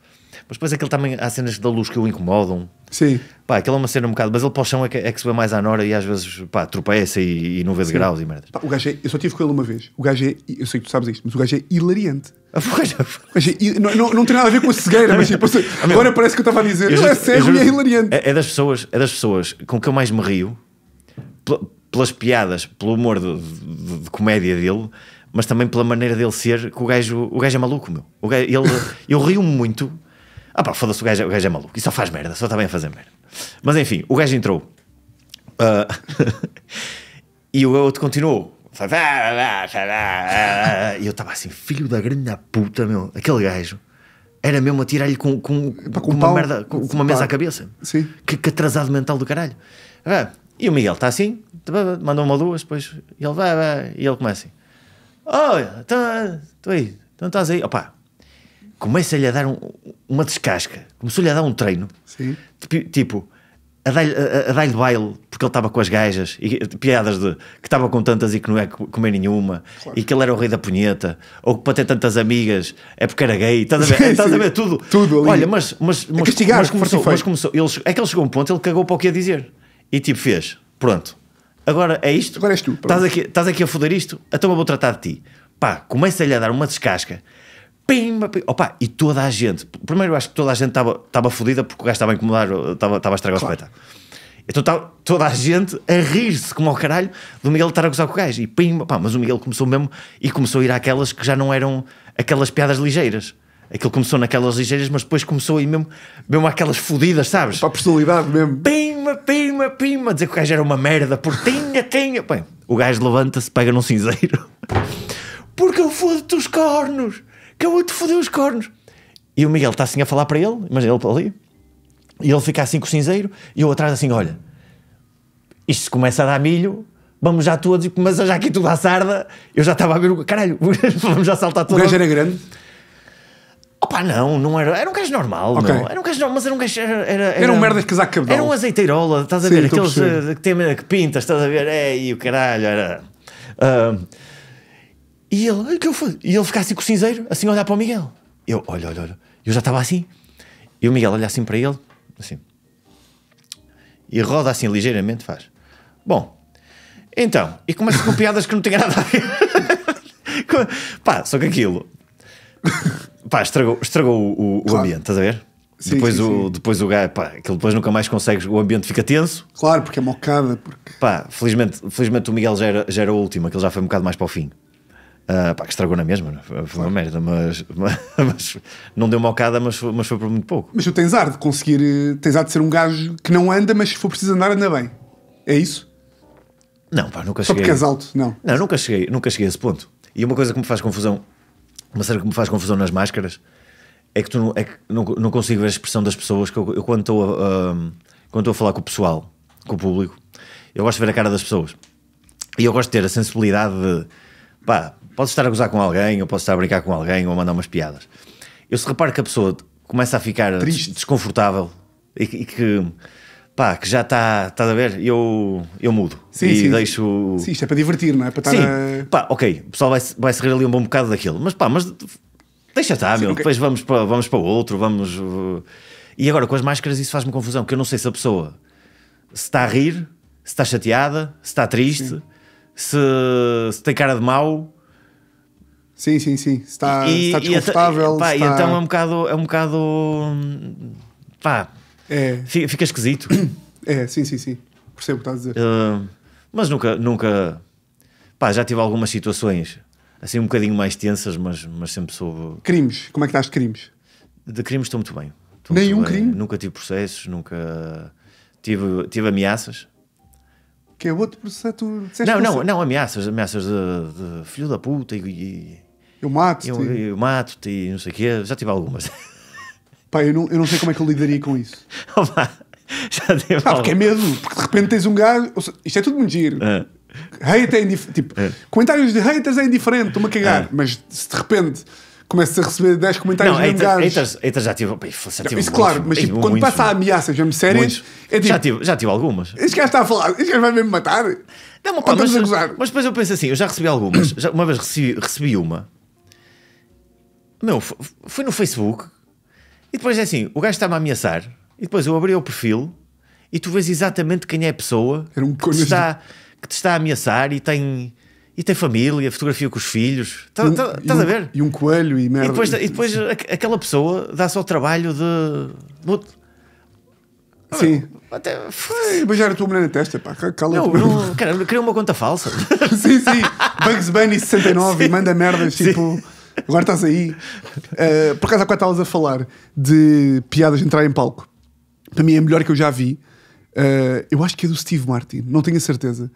Mas depois aquele também há cenas da luz que o incomodam. Sim. Pá, aquilo é uma cena um bocado, mas ele para o chão é que, é que se vê mais à nora e às vezes pá, tropeça e, e não vê graus e merda. Pá, o gajo é, eu só tive com ele uma vez. O gajo é, eu sei que tu sabes isto, mas o gajo é hilariante. É- é não, não, não, tem nada a ver com a cegueira, mas tipo, agora parece que eu estava a dizer. Eu não, é cego e é hilariante. É, é, das pessoas, é das pessoas com que eu mais me rio pelas piadas, pelo humor de, de, de, comédia dele, mas também pela maneira dele ser, que o gajo, o gajo é maluco, meu. O gajo, ele, eu rio-me muito. Ah pá, foda-se, o gajo, o gajo é maluco. E só faz merda, só está bem a fazer merda. Mas enfim, o gajo entrou. Uh, e o outro continuou. E eu estava assim, filho da grande puta, meu. Aquele gajo era mesmo a tirar-lhe com, com, com, com, uma merda, com, uma mesa à cabeça. Sim. Que, que, atrasado mental do caralho. Ah, e o Miguel está assim, mandou uma duas, depois e ele vai, vai, e ele começa assim: Olha, estou tá, aí, então estás aí, opá. Começa-lhe a dar um, uma descasca, começou-lhe a dar um treino, Sim. tipo, tipo a dar-lhe dar baile, porque ele estava com as gajas, e, piadas de que estava com tantas e que não é comer nenhuma, claro. e que ele era o rei da punheta, ou que para ter tantas amigas é porque era gay, estás a ver, estás a ver tudo. tudo ali. Olha, mas, mas, mas, mas começou, mas começou ele, é que ele chegou a um ponto, ele cagou para o que ia dizer, e tipo fez, pronto, agora é isto. Agora és tu. Estás aqui, estás aqui a foder isto? Então eu vou tratar de ti. Pá, começa-lhe a dar uma descasca. Pim, pim. Opa, e toda a gente. Primeiro, eu acho que toda a gente estava fodida porque o gajo estava a incomodar, estava a estragar claro. o espetáculo. Então estava toda a gente a rir-se como ao caralho do Miguel estar a gozar com o gajo. E pim, pá, mas o Miguel começou mesmo e começou a ir àquelas que já não eram aquelas piadas ligeiras. Aquilo começou naquelas ligeiras, mas depois começou aí mesmo, mesmo aquelas fodidas, sabes? Para a personalidade mesmo. Pima, pima, pima. Dizer que o gajo era uma merda, por tinha, tinha. Bem, o gajo levanta-se, pega num cinzeiro. Porque eu fodo-te os cornos. Que eu te foder os cornos. E o Miguel está assim a falar para ele, imagina ele ali. E ele fica assim com o cinzeiro, e eu atrás assim, olha, isto começa a dar milho, vamos já todos, e começa já aqui tudo à sarda. Eu já estava a ver o caralho, vamos já saltar todos. O gajo era grande. Opa, não, não era. Era um gajo normal, okay. Era um gajo normal, mas era um gajo. Era, era, era, era um merda de casaco cabedal. Era um azeiteirola, estás a Sim, ver? Aqueles eh, que, tem, eh, que pintas, estás a ver? É, e o caralho, era. Uh, e ele, o que eu fui? E ele ficasse assim com o cinzeiro, assim a olhar para o Miguel. Eu, olha, olha, olha. Eu já estava assim. E o Miguel olha assim para ele, assim. E roda assim ligeiramente, faz. Bom, então. E começa com piadas que não têm nada a ver. Pá, só que aquilo pá, estragou, estragou o, o claro. ambiente, estás a ver? Sim, depois, sim, o, sim. depois o gajo, pá, aquilo depois nunca mais consegues, o ambiente fica tenso. Claro, porque é mocada. Porque... Pá, felizmente, felizmente o Miguel já era, já era o último, aquele já foi um bocado mais para o fim. Uh, pá, que estragou na mesma, é? foi claro. uma merda, mas, mas, mas não deu mocada, mas, mas foi por muito pouco. Mas tu tens ar de conseguir, eh, tens ar de ser um gajo que não anda, mas se for preciso andar, anda bem. É isso? Não, pá, nunca Só cheguei. Só porque és alto, não. Não, nunca cheguei, nunca cheguei a esse ponto. E uma coisa que me faz confusão uma cena que me faz confusão nas máscaras é que, tu, é que não, não consigo ver a expressão das pessoas. Que eu, eu quando estou a, quando estou a falar com o pessoal, com o público, eu gosto de ver a cara das pessoas. E eu gosto de ter a sensibilidade de pá, posso estar a gozar com alguém, ou posso estar a brincar com alguém, ou a mandar umas piadas. Eu se reparo que a pessoa começa a ficar desconfortável e, e que pá, que já está, estás a ver? Eu, eu mudo sim, e sim, deixo. Sim, isto é para divertir, não é? Para estar sim, a... pá, ok, o pessoal vai, vai se rir ali um bom bocado daquilo, mas pá, mas deixa estar, tá, meu, okay. depois vamos para, vamos para outro, vamos. Uh, e agora com as máscaras isso faz-me confusão, porque eu não sei se a pessoa se está a rir, se está chateada, se está triste, se, se tem cara de mau. Sim, sim, sim. Está, e, está desconfortável. E, pá, está... então é um bocado. É um bocado pá, é. Fica esquisito. É, sim, sim, sim. Percebo o que estás a dizer. Uh, mas nunca, nunca. Pá, já tive algumas situações assim um bocadinho mais tensas, mas, mas sempre soube. Crimes, como é que estás de crimes? De crimes estou muito bem. Estou Nenhum muito bem. crime? Nunca tive processos, nunca. Tive, tive ameaças. Que é outro processo? Tu não, não, não, ameaças, ameaças de, de filho da puta e. e eu mato-te. Eu, eu mato-te e não sei o quê. Já tive algumas. Pá, eu não, eu não sei como é que eu lidaria com isso. Opa, já deu ah, porque é medo, porque de repente tens um gajo. Seja, isto é tudo muito giro. É. Hate é indiferente. Tipo, é. comentários de haters é indiferente, estou-me a cagar. É. Mas se de repente começas a receber 10 comentários não, de haters, gajos... haters, haters já tive. Já tive isso, claro, mas tipo, quando muitos, passa a ameaças mesmo sérias. É tipo, já, tive, já tive algumas. Este gajo está a falar, este gajo vai mesmo matar. Não, pá, mas, mas depois eu penso assim, eu já recebi algumas. Já, uma vez recebi, recebi uma. Meu, foi no Facebook e depois é assim: o gajo está-me a ameaçar, e depois eu abri o perfil e tu vês exatamente quem é a pessoa um que, te está, que, te está, a ameaçar e tem. E tem família, fotografia com os filhos, tá, um, tá, estás um, a ver? E um coelho e merda. E depois, e depois aquela pessoa dá-se ao trabalho de. Ah, sim. Até... já era a tua mulher na testa, pá, cala não, não, cara, criou uma conta falsa. sim, sim. Bugs Bunny 69 sim. e manda merdas, sim. tipo. Agora estás aí. Uh, por acaso, há quando estavas a falar de piadas de entrar em palco, para mim é a melhor que eu já vi. Uh, eu acho que é do Steve Martin, não tenho a certeza.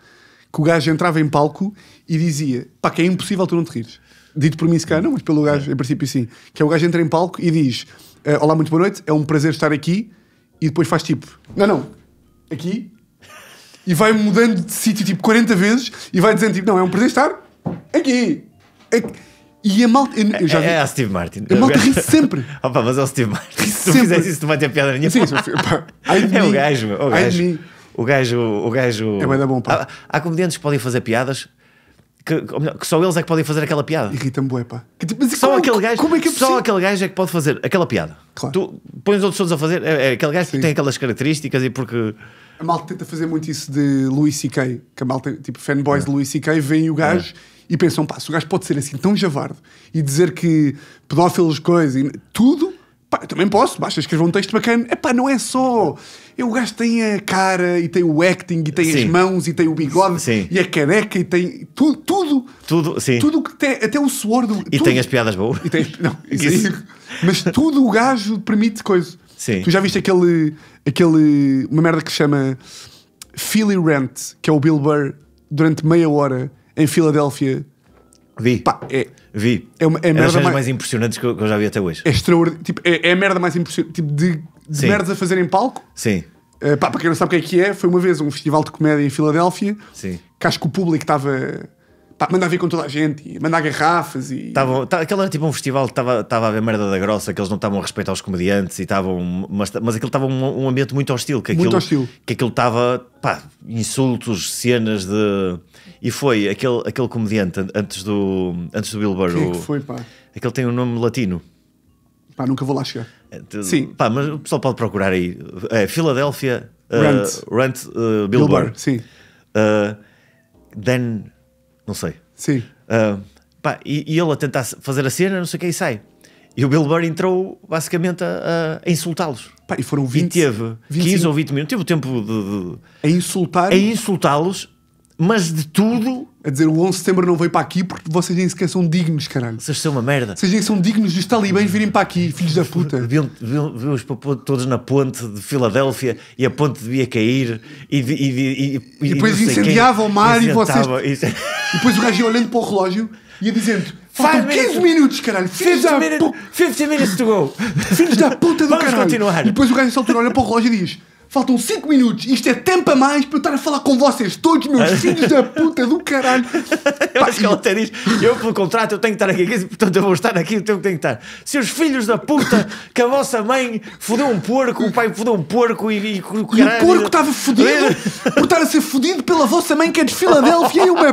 Que o gajo entrava em palco e dizia: pá, que é impossível tu não te rires. Dito por mim, se calhar não, mas pelo gajo, é. em princípio, sim. Que é o gajo entra em palco e diz: uh, Olá, muito boa noite, é um prazer estar aqui. E depois faz tipo: Não, não, aqui. E vai mudando de sítio tipo 40 vezes e vai dizendo: tipo, Não, é um prazer estar aqui. aqui. E a malta. Eu já é, vi, é, é a Steve Martin. A malta ri sempre. Opa, mas é o Steve Martin. se tu fizesse isso, tu vai ter piada na minha Sim, pá. É o gajo, o gajo. O gajo, o gajo. É bem da bom, pá. Há, há comediantes que podem fazer piadas que, que, só eles é que podem fazer aquela piada. Irrita-me bué, pá. Tipo, mas só como, é aquele gajo, como é que é Só aquele gajo é que pode fazer aquela piada. Claro. Tu pões outros todos a fazer, é, é aquele gajo que tem aquelas características e porque... A malta tenta fazer muito isso de Louis C.K., que a malta, tipo, fanboys é. de Louis C.K., vem o é. gajo... É e pensam, pá, se o gajo pode ser assim tão javardo e dizer que pedófilos, coisas e tudo, pá, eu também posso, basta escrever um texto bacana. É pá, não é só. o gajo tem a cara e tem o acting e tem sim. as mãos e tem o bigode sim. e a careca e tem tu, tudo. Tudo, sim. Tudo que tem, até o suor do. E tudo. tem as piadas boas. E tem, não, isso, isso. Aí, mas tudo o gajo permite coisa. Sim. Tu já viste aquele, aquele. uma merda que se chama Philly Rant, que é o Bill Burr durante meia hora em Filadélfia. Vi. Pá, é, vi. É, uma, é merda mais... mais... impressionantes que eu, que eu, já vi até hoje. É extraordinário. Tipo, é, é, a merda mais impressionante. Tipo, de, de merdas a fazer em palco. Sim. Uh, pá, para quem não sabe o que é que é, foi uma vez um festival de comédia em Filadélfia. Sim. Que acho que o público estava pá, manda vir com toda a gente e mandar garrafas e. tava tá, aquilo era tipo um festival que estava a ver merda da grossa, que eles não estavam a respeitar os comediantes e estavam. Mas, mas aquilo estava um, um, ambiente muito hostil. Que aquilo, muito hostil. Que aquilo estava, pá, insultos, cenas de. E foi aquele, aquele comediante antes do, antes do Bill Burr. Quem é que foi, pá? Aquele tem um nome latino. Pá, nunca vou lá chegar. Eh, sim. Pá, mas o pessoal pode procurar aí. É, Filadélfia. Eh, Rant. Uh, Rant uh, eh, Bill, Bill Burr. Burr. Sim. Uh, Dan não sei. Sim. Uh, pá, e, e, ele a tentar fazer a cena, não sei o que, e sai. E o Bill Burr entrou basicamente a, a insultá-los. E foram 20, e teve 25, 15 ou 20 minutos, teve o tempo de, de a insultar. A insultá-los mas de tudo. A dizer, o 11 de setembro não veio para aqui porque vocês nem sequer são dignos, caralho. Vocês são uma merda. Vocês nem são dignos dos talibãs virem para aqui, filhos da puta. Viu-os todos na ponte de Filadélfia e a ponte devia cair e. E, e, e, e depois incendiava o mar e vocês. E depois o gajo ia olhando para o relógio e ia dizendo. Faz 15 minutos, caralho. Filhos da puta. 50 minutes to go. Filhos da puta do Vamos caralho. Continuar. E depois o gajo altura olha para o relógio e diz. Faltam 5 minutos. Isto é tempo a mais para eu estar a falar com vocês, todos meus filhos da puta do caralho. Eu acho que ela até diz: eu, pelo contrato, eu tenho que estar aqui, portanto eu vou estar aqui o tempo que tenho que estar. Seus filhos da puta, que a vossa mãe fodeu um porco, o pai fodeu um porco e. E, e o porco estava fodido por estar a ser fodido pela vossa mãe que é de Filadélfia e uma.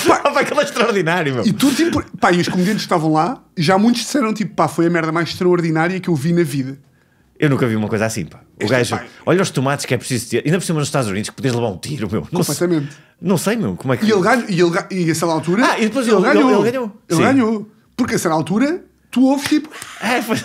Pá, ah, pá, aquilo é extraordinário, meu. E tudo tipo, pá, e os comediantes estavam lá, já muitos disseram tipo, pá, foi a merda mais extraordinária que eu vi na vida. Eu nunca vi uma coisa assim, pá. O este é gajo, pai. olha os tomates que é preciso ter, ainda por cima nos Estados Unidos, que podes levar um tiro, meu. Não Completamente. Sei, não sei, meu, como é que. E ele ganhou, e, ele, e a certa altura. Ah, e depois ele, ele ganhou. Ele, ganhou. Ele ganhou. Porque a certa altura, tu ouves tipo. É, foi...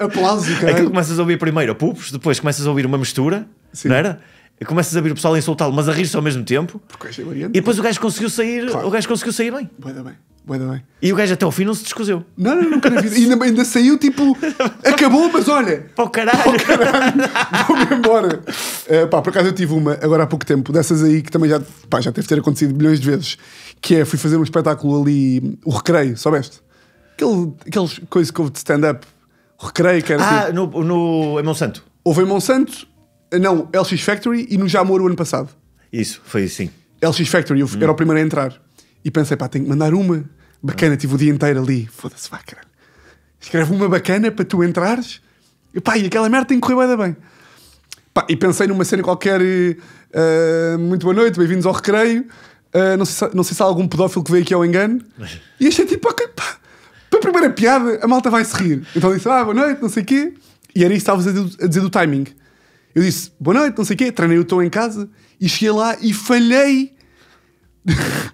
Aplausos e é caralho. Aquilo começas a ouvir primeiro a pupos, depois começas a ouvir uma mistura, Sim. não era? E começas a ouvir o pessoal a insultá-lo, mas a rir-se ao mesmo tempo. Porque é variante, e depois o gajo conseguiu sair, claro. o gajo conseguiu sair bem. Bem, bem bem. E o gajo até ao fim não se descoseu. Não, não, nunca na vida. E ainda, ainda saiu tipo, acabou, mas olha. Para o caralho. caralho, vou-me embora. Uh, pá, por acaso eu tive uma agora há pouco tempo, dessas aí que também já, pá, já deve ter acontecido milhões de vezes, que é, fui fazer um espetáculo ali, o Recreio, soubeste? Aquele, aqueles coisas que houve de stand-up, Recreio, que era Ah, tipo, no, no, em Monsanto. Houve em Monsanto, não, LX Factory e no Jamor o ano passado. Isso, foi assim. LX Factory, eu, hum. era o primeiro a entrar. E pensei, pá, tenho que mandar uma bacana. Tive o dia inteiro ali. Foda-se, vá, caralho. Escreve uma bacana para tu entrares. E pá, e aquela merda tem que correr bem. Pá, e pensei numa cena qualquer. Uh, muito boa noite, bem-vindos ao recreio. Uh, não, sei se, não sei se há algum pedófilo que veio aqui ao engano. E achei tipo, ok, pá, para a primeira piada, a malta vai se rir. Então disse, ah, boa noite, não sei o quê. E era isso que estavas a, dizer do timing. Eu disse, boa noite, não sei o quê. Treinei o tom em casa e cheguei lá e falhei.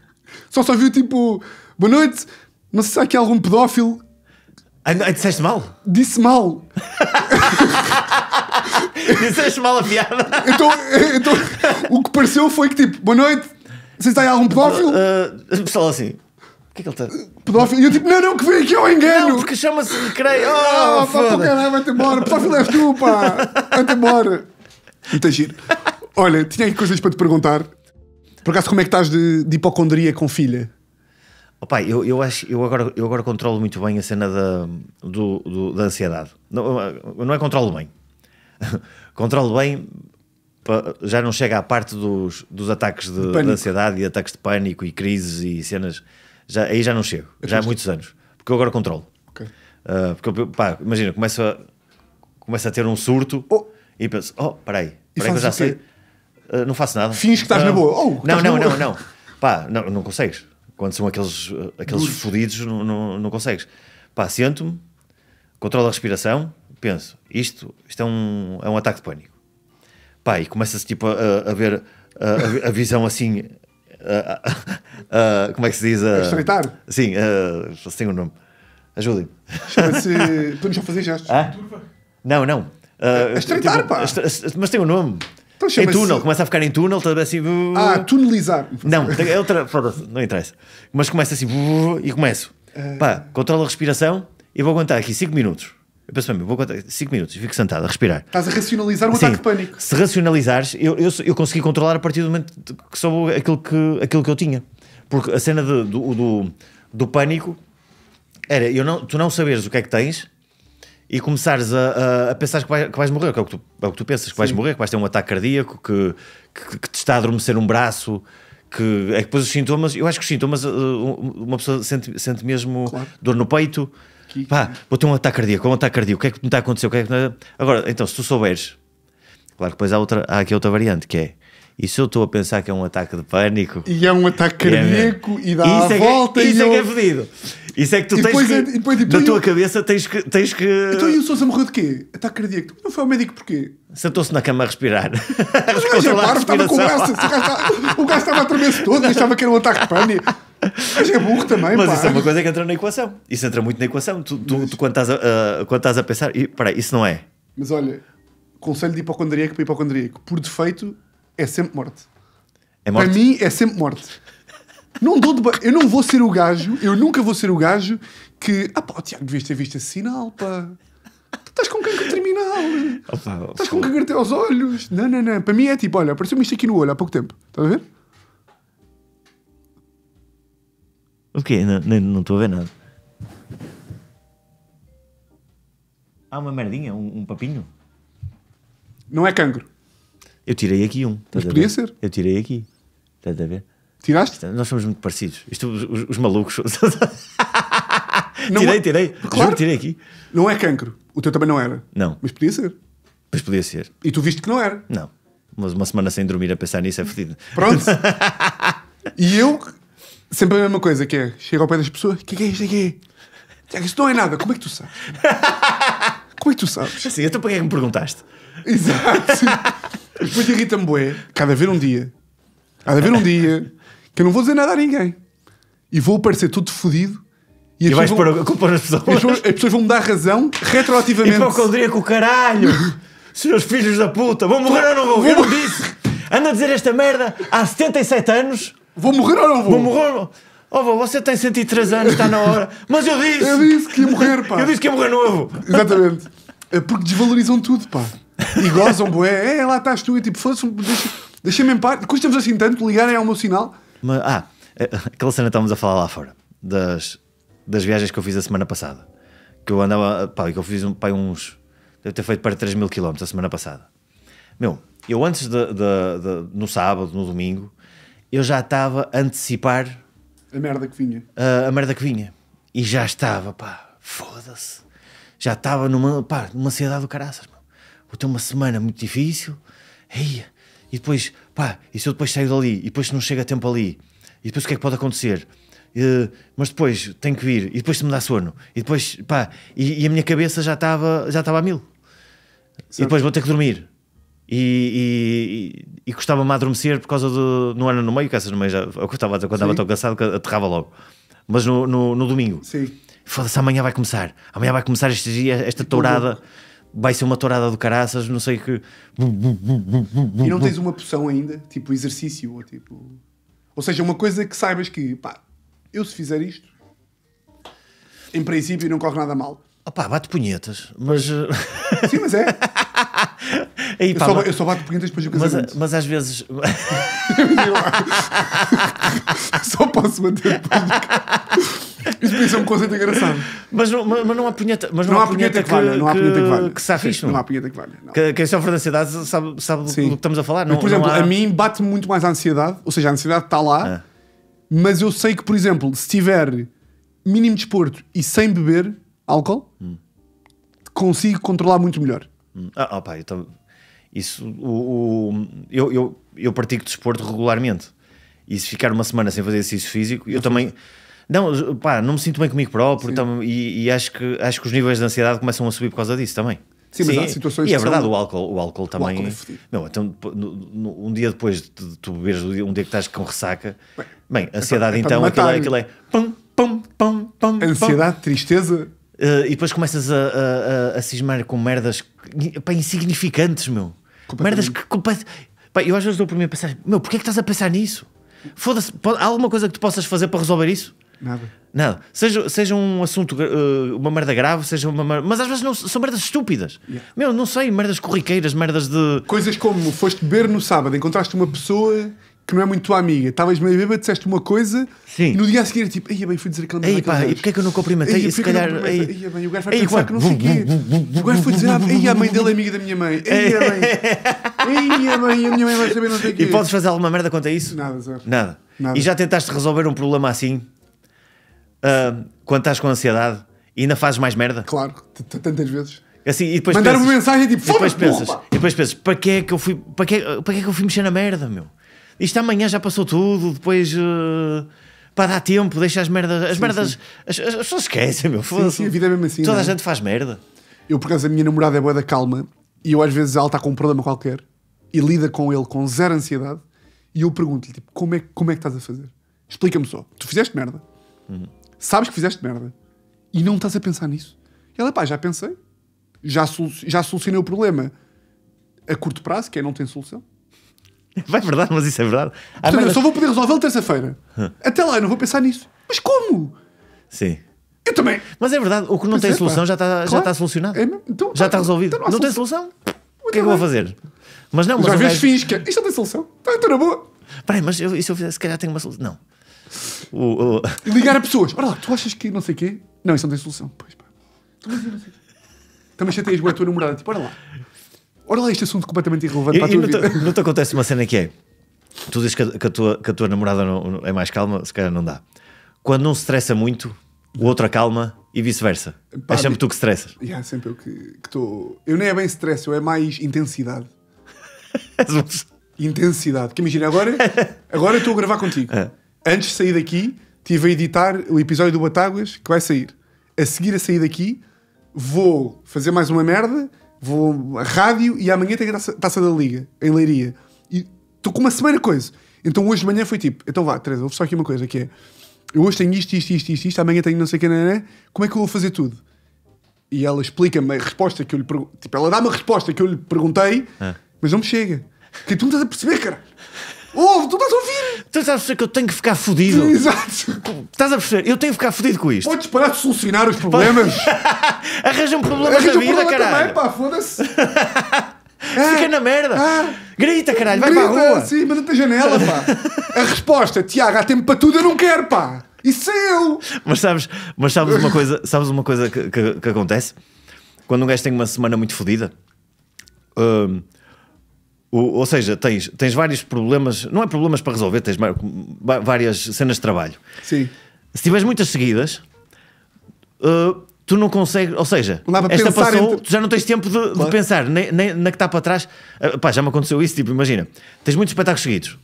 Só só viu tipo, boa noite, não sei se há aqui algum pedófilo. Ah, disseste mal? Disse mal. disseste mal a piada. Então, então, o que pareceu foi que tipo, boa noite, não sei se há aí algum pedófilo. Uh, pessoal assim, o que é que ele está? Pedófilo. E eu tipo, não, não, que vem aqui ao engano. Não, porque chama-se creio. Oh, oh pá, caralho, vai-te embora. Pedófilo és tu, pá. Vai-te embora. Muito giro. Olha, tinha aqui coisas para te perguntar. Por acaso, como é que estás de, de hipocondria com filha? Opa, eu, eu acho eu agora, eu agora controlo muito bem a cena da, do, do, da ansiedade. Não, não é controlo bem. controlo bem, já não chega à parte dos, dos ataques de, de, ansiedade e ataques de pânico e crises e cenas. Já, aí já não chego, já há muitos anos. Porque eu agora controlo. Okay. Uh, porque pá, imagina, começa a, a ter um surto oh. e penso: oh, peraí, peraí que eu já sei. Ah, não faço nada. Fins que estás na ah, boa. Oh, não, não, não, boa. não. Pá, não, não consegues. Quando são aqueles, ah, aqueles fodidos, não, não, não consegues. Pá, sento-me, controlo a respiração, penso, isto, isto é, um, é um ataque de pânico. Pá, e começa-se tipo a, a ver a, a, visão assim. como é que se diz? A, estreitar? Sim, uh, tem um nome. Ajudem-me. chama a fazer gestos. Ah? Não, não. Uh, estreitar, tipo, pá! Est mas tem um nome. Então em é túnel, começa a ficar em túnel, tá assim. Ah, tunelizar. Não, é outra. não interessa. Mas começa assim e começo. Ah. Pá, controlo a respiração e vou aguentar aqui 5 minutos. Eu penso para mim, vou aguentar 5 minutos e fico sentado a respirar. Estás a racionalizar um Sim, ataque de pânico. Se racionalizares, eu, eu, eu consegui controlar a partir do momento que soube aquilo que, aquilo que eu tinha. Porque a cena de, do, do, do pânico era eu não, tu não saberes o que é que tens e começares a, a, a pensar que, vai, que, vais morrer, que é o que tu, é o que tu pensas, que Sim. vais morrer, que vais ter um ataque cardíaco, que, que, que te está a adormecer um braço, que é que depois os sintomas, eu acho que os sintomas, eh, eh, uma pessoa sente, sente mesmo claro. dor no peito, que... pá, vou ter um ataque cardíaco, um ataque cardíaco, o que é que me está a acontecer? O que é que... É? Agora, então, se tu souberes, claro que depois há, outra, há aqui outra variante que é e se eu estou a pensar que é um ataque de pânico. E é um ataque é cardíaco é e dá isso a é, é- volta que, e. Isso eu... é que é fedido. Isso é que tu e tens depois, que. É- depois, depois, tipo, na tua eu... cabeça tens que. Tens que... Então e o Sousa morreu de quê? Ataque cardíaco. Não foi ao médico porquê? Sentou-se na cama a respirar. Mas o gajo é estava com o braço. O gajo estava a tremer-se todo e achava que era um ataque de pânico. Mas é burro também, Mas pá. isso é uma coisa que entra na equação. Isso entra muito na equação. Tu, tu, Mas... tu quando, estás a, uh, quando estás a pensar. E, peraí, isso não é. Mas olha, conselho de hipocondríaco para hipocondríaco. Por defeito, é sempre morte. É morte? Para mim é sempre morte. Não dou deba... Eu não vou ser o gajo, eu nunca vou ser o gajo que. Ah, pá, Tiago, devias ter visto esse sinal, pá. Tu estás com cancro terminal. estás com cancro até aos olhos. Não, não, não. Para mim é tipo, olha, apareceu-me isto aqui no olho há pouco tempo. Estás a ver? O quê? Não estou a ver nada. Há uma merdinha, um, um papinho. Não é cancro. Eu tirei aqui um. Mas podia ser. Eu tirei aqui. Estás a ver? Tiraste? É, nós somos muito parecidos. Isto, os, os malucos. Não tirei, é... tirei. Claro. Juro, tirei aqui. Não é cancro. O teu também não era. Não. Mas podia ser. Mas podia ser. E tu viste que não era. Não. Mas uma semana sem dormir a pensar nisso é fedido. Pronto. e eu, sempre a mesma coisa, que é, chego ao pé das pessoas, o que, é que é isto aqui? É isto não é nada. Como é que tu sabes? Como é que tu sabes? Assim, então para que é que me perguntaste? Exato. Depois irrita-me bué que há de haver um dia, há de haver um dia que eu não vou dizer nada a ninguém e vou parecer todo fodido e, e vais vão, pôr a culpa nas pessoas. As, as pessoas vão me dar razão retroativamente. Hipocondríaco, caralho! Seus filhos da puta, vão morrer ou não vão? Vou eu não disse. Anda a dizer esta merda há 77 anos. Vou morrer ou não vou? Vou morrer ou Oh, você tem 103 anos, está na hora. Mas eu disse. Eu disse que ia morrer, pá. Eu disse que ia morrer novo. Exatamente. É Porque desvalorizam tudo, pá e gozam, boé, é, é, lá estás tu, e é tipo, foda-se, deixa-me em paz, custa-vos assim tanto ligarem ao é meu sinal. Mas, ah, aquela cena que estávamos a falar lá fora, das, das viagens que eu fiz a semana passada, que eu andava, pá, que eu fiz pá, uns, deve ter feito para 3 mil quilómetros a semana passada. Meu, eu antes de, de, de, no sábado, no domingo, eu já estava a antecipar a merda que vinha. A, a merda que vinha. E já estava, pá, foda-se. Já estava numa, pá, numa ansiedade do caraças, vou ter é uma semana muito difícil, e depois, pá, e se eu depois saio dali, e depois se não chega tempo ali, e depois o que é que pode acontecer? Eh, mas depois tenho que vir, e depois se me dá sono, e depois, pá, e, e a minha cabeça já estava já estava a mil. Certo. E depois vou ter que dormir. E, e, e, e custava-me adormecer por causa do. Não era no meio, que essas no meio, já, é eu estava quando estava tão cansado que aterrava logo. Mas no, no, no domingo. Sim. Foda-se, amanhã vai começar. Amanhã vai começar este, esta tourada vai ser uma tourada do caraças, não sei que. E não tens uma poção ainda, tipo exercício, ou tipo. Ou seja, uma coisa que saibas que, pá, eu se fizer isto, em princípio não corre nada mal. Opá, bate punhetas, mas. Sim, mas é. pá, eu, só, mas... eu só bato perguntas depois do casamento. Mas, mas às vezes. só posso bater Isso é um conceito engraçado. Mas não, mas não há punheta, mas não, não há punheta, punheta que, que, valha. Não há punheta que valha. Que se afixe, não há punheta que valha. Que, quem sofre de ansiedade sabe, sabe do que estamos a falar. não, por exemplo, há... a mim bate muito mais a ansiedade, ou seja, a ansiedade está lá, ah. mas eu sei que, por exemplo, se tiver mínimo desporto de e sem beber álcool, hum. consigo controlar muito melhor. Hum. Ah, opa, eu tava... Isso, o, o, eu, eu, eu pratico desporto regularmente. E se ficar uma semana sem fazer exercício físico, eu uhum. também. Não, pá, não me sinto bem comigo próprio tam, e, e, acho, que, acho que os níveis de ansiedade começam a subir por causa disso também. Sim, Sim mas há situações E é verdade, são... o álcool, o álcool também. O álcool é, é não, então, no, no, um dia depois de tu beberes, um dia que estás com ressaca, bem, bem ansiedade é para, é para então, aquilo é, aquilo é. Pum, pum, pum, pum, ansiedade, tristeza, Uh, e depois começas a, a, a, a cismar com merdas pá, insignificantes, meu. Merdas que. Pá, eu às vezes dou por mim a pensar: meu, porquê é que estás a pensar nisso? Foda-se, há alguma coisa que tu possas fazer para resolver isso? Nada. Nada. Seja, seja um assunto, uh, uma merda grave, seja uma merda... Mas às vezes não, são merdas estúpidas. Yeah. Meu, não sei, merdas corriqueiras, merdas de. Coisas como foste beber no sábado, encontraste uma pessoa que não é muito tua amiga, estavas meio bêbado, disseste uma coisa Sim. e no dia a seguir tipo, ei, bem, fui dizer aquela merda. pá, e porquê é que eu não cumprimentei? E se calhar. Ei, ei, bem, o gajo vai pensar que não sei o quê. O gajo foi dizer, ei, a mãe dele é amiga da minha mãe. e a mãe. Ei, a mãe, a minha mãe vai saber não sei o quê. E podes fazer alguma merda quanto a isso? Nada, zero. Nada. Nada. E já tentaste resolver um problema assim? Uh, quando estás com ansiedade e ainda fazes mais merda? Claro, tantas vezes. Assim, e depois Mandar pensas, uma mensagem tipo, e depois pensas, e depois pensas, para que é que eu fui, para que, é- para que é que eu fui mexer na merda, meu? isto amanhã já passou tudo, depois. Uh, eh, para dar tempo, deixa as merdas. As sim, merdas. Sim. As, pessoas esquecem, meu. Sim, sim, a vida é mesmo assim. Toda a é? gente faz merda. Eu, por causa a minha namorada é boa da calma e eu, às vezes, ela está com um problema qualquer e lida com ele com zero ansiedade e eu pergunto-lhe, tipo, como é, como é que estás a fazer? Explica-me só. Tu fizeste merda. Uhum. Sabes que fizeste merda. E não estás a pensar nisso. E ela, pá, já pensei. Já, solu já solucionei o problema a curto prazo, que é não tem solução. Vai verdade, mas isso é verdade. Portanto, Eu só vou poder resolvê-lo terça-feira. Até lá eu não vou pensar nisso. Mas como? Sim. Eu também. Mas é verdade, o que não tem é, solução pá. já está claro. já tá solucionado. É, então, já está então, resolvido. Então não, não tem solução. Então o que é que eu vou é. fazer? Mas não, mas. Já vês gajo... fins, que é. isto não tem solução. Está então, na boa. Peraí, mas eu, se eu fizer, se calhar tenho uma solução. Não. O, o... Ligar a pessoas. Olha lá, tu achas que não sei o quê? Não, isso não tem solução. Pois pá. Também chateias bué a tua namorada. Tipo, olha lá. Olha lá este assunto completamente irrelevante e, para a tua vida. Não te acontece uma cena que é: tu dizes que a, que a tua, que a tua namorada não, é mais calma, se calhar não dá. Quando não se estressa muito, o outro acalma e vice-versa. É sempre tu que estressas. Yeah, é sempre eu que estou. Eu nem é bem stress, eu é mais intensidade. intensidade. Que imagina, agora, agora estou a gravar contigo. É. Antes de sair daqui, estive a editar o episódio do Batáguas que vai sair. A seguir a sair daqui, vou fazer mais uma merda vou à rádio e amanhã tenho a taça, taça da Liga, em Leiria. E estou com uma semana coisa. Então hoje de manhã foi tipo, então vá, Teresa, vou só aqui uma coisa que é. Eu hoje tenho isto, isto, isto, isto, isto, amanhã tenho não sei o que, né, como é que eu vou fazer tudo? E ela explica-me a resposta que eu lhe perguntei. Tipo, ela dá-me a resposta que eu lhe perguntei, ah. mas não me chega. Que tu não estás a perceber, cara. Ouve, tu a ouvir! Tu estás a perceber que eu tenho que ficar fodido. Exato. Estás a perceber? Eu tenho que ficar fodido com isto. Podes parar de solucionar os problemas. Arranja um problema Arranja da um problema caralho. Também, pá, foda-se. Fica ah, na merda. Ah, grita, caralho, vai grita, para a rua. Sim, manda a janela, pá. a resposta, Tiago, há tempo para tudo, eu não quero, pá. Isso é eu. Mas sabes, mas sabes uma coisa, sabes uma coisa que, que, que acontece? Quando um gajo tem uma semana muito fodida, uh, ou seja, tens, tens vários problemas, não é problemas para resolver, tens várias cenas de trabalho. Sim. Se tiveres muitas seguidas, eh, tu não consegues, ou seja, esta passou, tu já não tens tempo de, pensar nem, na que está para trás. Uh, pá, já me aconteceu isso, tipo, imagina, tens muitos espetáculos seguidos,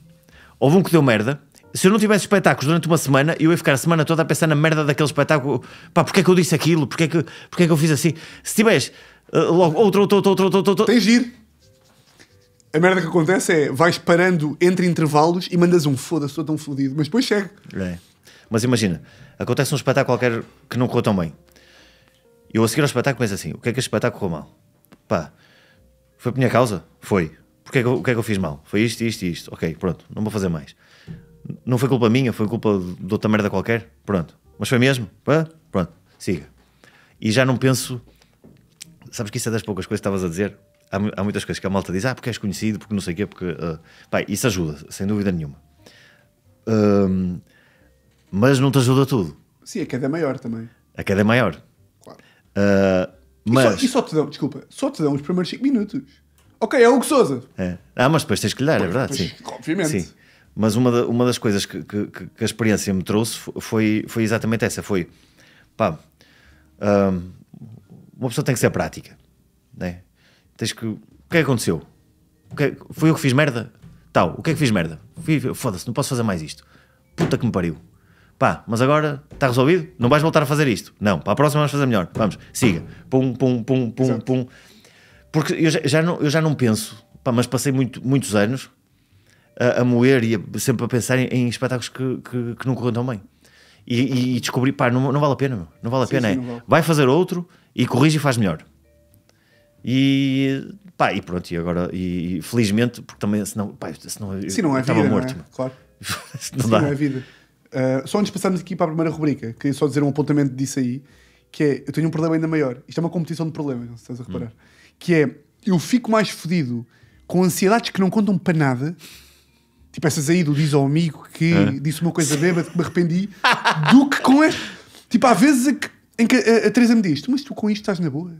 houve um que deu merda. Se eu não tivesse espetáculos durante uma semana, eu ia ficar a semana toda a pensar na merda daquele espetáculo. Pá, porque é que eu disse aquilo? Porque é que, porque é que eu fiz assim? Se tiveres eh, logo outro, outro, outro, outro, outro, tem giro a merda que acontece é vais parando entre intervalos e mandas um foda-se, estou tão fodido, mas depois segue. É. Mas imagina, acontece um espetáculo qualquer que não correu tão bem. Eu a seguir ao espetáculo penso assim: o que é que este espetáculo correu mal? Pá, foi por minha causa? Foi. Porque é que, o que é que eu fiz mal? Foi isto, isto e isto. Ok, pronto, não vou fazer mais. Não foi culpa minha, foi culpa de outra merda qualquer. Pronto. Mas foi mesmo? Pá, pronto, siga. E já não penso. Sabes que isso é das poucas coisas que estavas a dizer? há, há, muitas coisas que a malta diz, ah, porque és conhecido, porque não sei o quê, porque. Uh, pá, isso ajuda, sem dúvida nenhuma. Hum, mas não te ajuda tudo. Sim, a queda é maior também. A queda é maior. Claro. Uh, eh, mas... E só, e só, te dão, desculpa, só te dão os primeiros 5 minutos. Ok, é o Hugo Souza. É. Ah, mas depois tens que lhe dar, é verdade. Pois, sim. Obviamente. Sim. Mas uma, da, uma das coisas que, que, que, a experiência me trouxe foi, foi exatamente essa: foi pá, um, uma pessoa tem que ser prática. Né? Tens que. O que é que aconteceu? Que... É, foi eu que fiz merda? Tal, o que é que fiz merda? Foda-se, não posso fazer mais isto. Puta que me pariu. Pá, mas agora está resolvido? Não vais voltar a fazer isto? Não, para a próxima vamos fazer melhor. Vamos, siga. Pum, pum, pum, pum, Exato. pum. Porque eu já, já, não, eu já não penso, pá, mas passei muito, muitos anos a, a moer e a, sempre a pensar em, em espetáculos que, que, que, não correram tão bem. E, e, descobri, pá, não, não vale a pena, meu. não vale a sim, pena. Sim, é. vale. Vai fazer outro e corrige e faz melhor. E pá, e pronto, e agora, e, felizmente, porque também, senão, pá, senão Se não é estava morto. Não é? é? Claro. não, não é vida. Uh, só antes de passarmos aqui para a primeira rubrica, queria só dizer um apontamento disso aí, que é, eu tenho um problema ainda maior. Isto é uma competição de problemas, não se estás a reparar. Hum. Que é, eu fico mais fodido com ansiedades que não contam para nada tipo essas aí do diz ao amigo que é. disse uma coisa bêbada que me arrependi, do que com este. Tipo, há vezes a, que, em que a, a Teresa me diz: Mas tu com isto estás na boa?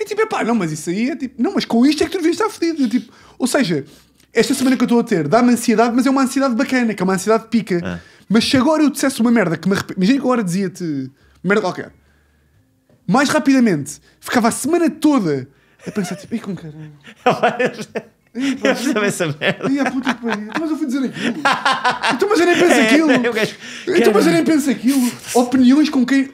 E é tipo, pá, não, mas isso aí é tipo, não, mas com isto é que tu devias estar fodido. tipo, ou seja, esta semana que eu estou a ter dá-me ansiedade, mas é uma ansiedade bacana, que é uma ansiedade pica. Ah. Mas se agora eu dissesse uma merda que me arrependo, imagina que agora dizia-te merda qualquer, mais rapidamente, ficava a semana toda a pensar tipo, e com caralho. Eu percebo essa merda. E a puta que pariu. mas eu fui dizer aquilo. Então, mas eu nem penso é, aquilo. Então, mas eu nem penso aquilo. Opiniões com quem.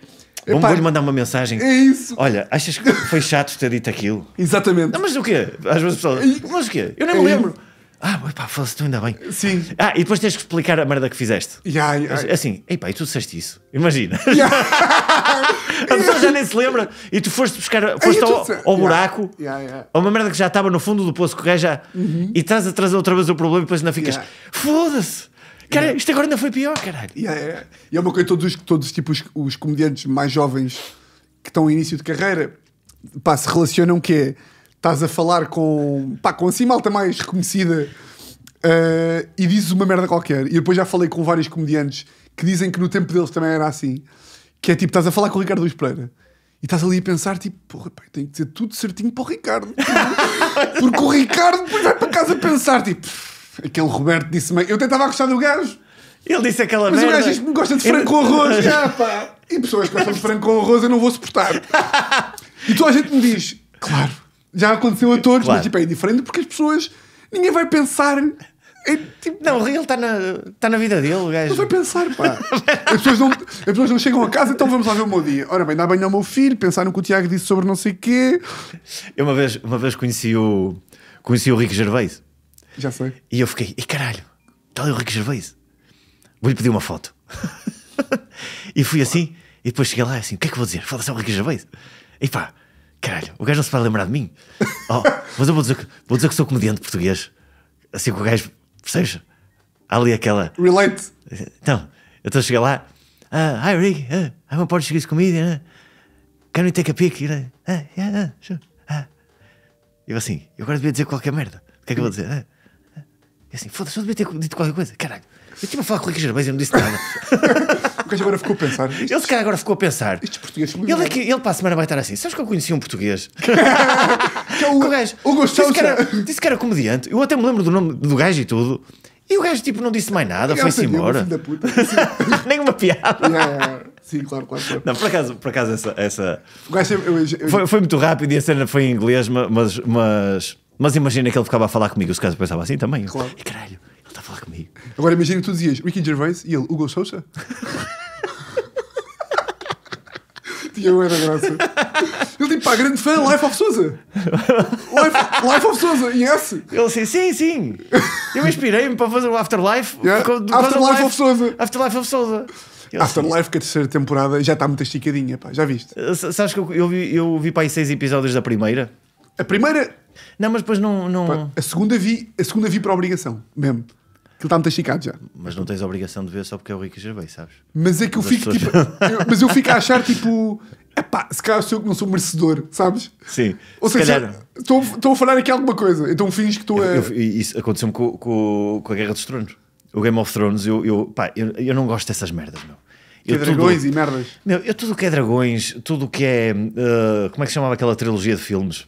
Vamos, Epá, vou-lhe mandar uma mensagem. É isso. Olha, achas que foi chato ter dito aquilo? Exatamente. Não, mas o quê? Às vezes pessoas. Mas o quê? Eu nem é me lembro. Isso. Ah, pá, fosse tu ainda bem. Sim. Ah, e depois tens que explicar a merda que fizeste. Yeah, yeah. Assim, ei pá, e tu disseste isso? Imagina. Yeah. a pessoa já nem se lembra e tu foste buscar, foste ao, ao buraco, a uma merda que já estava no fundo do poço que já uhum. e estás trazer outra vez o problema e depois ainda ficas, foda-se. Cara, isto agora ainda foi pior, caralho. E é, e é uma coisa, todos, todos tipo, os, os comediantes mais jovens que estão no início de carreira pá, se relacionam que é, estás a falar com, pá, com assim malta mais reconhecida uh, e dizes uma merda qualquer. E depois já falei com vários comediantes que dizem que no tempo deles também era assim. Que é tipo, estás a falar com o Ricardo Luís Pereira e estás ali a pensar, tipo, porra, pai, tenho que dizer tudo certinho para o Ricardo. Porque o Ricardo depois vai para casa pensar, tipo Aquele Roberto disse meio. Eu tentava gostar do gajo. Ele disse aquela mas merda. Mas o gajo gosta de frango com arroz. Ah, pá. E pessoas que gostam de frango com arroz eu não vou suportar. e toda a gente me diz, claro, já aconteceu a todos, claro. mas tipo, é diferente porque as pessoas. Ninguém vai pensar. É, tipo, não, ele está na, tá na vida dele, o gajo. Não vai pensar, pá. As pessoas, não, as pessoas não chegam a casa, então vamos lá ver o meu dia. Ora bem, dá banho ao meu filho, pensar no que o Tiago disse sobre não sei o quê. Eu uma vez, uma vez conheci o, conheci o Rico Gervais. Já sei. E eu fiquei, e caralho, tal ali é o Rico Gervais. Vou-lhe pedir uma foto. e fui assim, e depois cheguei lá assim, o que é que vou dizer? Fala-se ao é Rico Gervais. E pá, caralho, o gajo não se vai lembrar de mim. Oh, mas eu vou dizer, que, vou dizer que sou comediante português. Assim que o gajo, percebes? Há ali aquela. Relate. Então, eu estou a chegar lá. Uh, hi, Rick. Uh, I'm a Portuguese comedian. Uh, can we take a pic? Uh, yeah, uh, sure. Uh. Eu assim, eu agora devia dizer qualquer merda. O que é que eu vou dizer? Uh, e é assim, foda-se, eu devia ter dito qualquer coisa. Caralho, eu tipo a falar com o Ricky Gervais e não disse nada. o gajo agora ficou a pensar. ele, se calhar, agora ficou a pensar. Estes portugueses ele, é que, ele para a semana vai estar assim. Sabes que eu conheci um português? que é o, o gajo. O Gustavo disse, que era, disse que era comediante. Eu até me lembro do nome do gajo e tudo. E o gajo, tipo, não disse mais nada, foi-se embora. nenhuma piada. Yeah, yeah. Sim, claro, claro, claro. Não, por acaso, por acaso essa. essa... É- eu, eu... Foi, foi, muito rápido e a cena foi em inglês, mas, mas mas imagina que ele ficava a falar comigo, os caras pensavam pensava assim também. Claro. caralho, ele está a falar comigo. Agora imagina que tu dizias Ricky Gervais e ele, Hugo Sousa. Tinha uma era graça. Ele tipo, pá, grande fã, Life of Sousa. Life, Life of Sousa, em S. Ele assim, sim, sim. Eu inspirei-me para fazer o Afterlife. Yeah. Afterlife of Sousa. Afterlife of Sousa. Assim, Afterlife, que a terceira temporada já está muito esticadinha, pá, já viste? "S- Sabes que eu, eu vi, eu vi para aí seis episódios da primeira a primeira. Não, mas depois não. não... a, segunda vi, a segunda vi por obrigação, mesmo. ele está muito esticado já. Mas não tens a obrigação de ver só porque é o Ricky Gervais, sabes? Mas é que eu fico tipo. eu, mas eu fico a achar tipo. Epá, se calhar sou eu que não sou merecedor, sabes? Sim. Ou se seja, estou, estou a falar aqui alguma coisa, então fins que estou a. Eu, eu, isso aconteceu-me com, com, com, a Guerra dos Tronos. O Game of Thrones, eu, eu, pá, eu, eu não gosto dessas merdas, meu. Eu é dragões e merdas. Meu, eu tudo o que é dragões, tudo o que é. Uh, como é que se chamava aquela trilogia de filmes?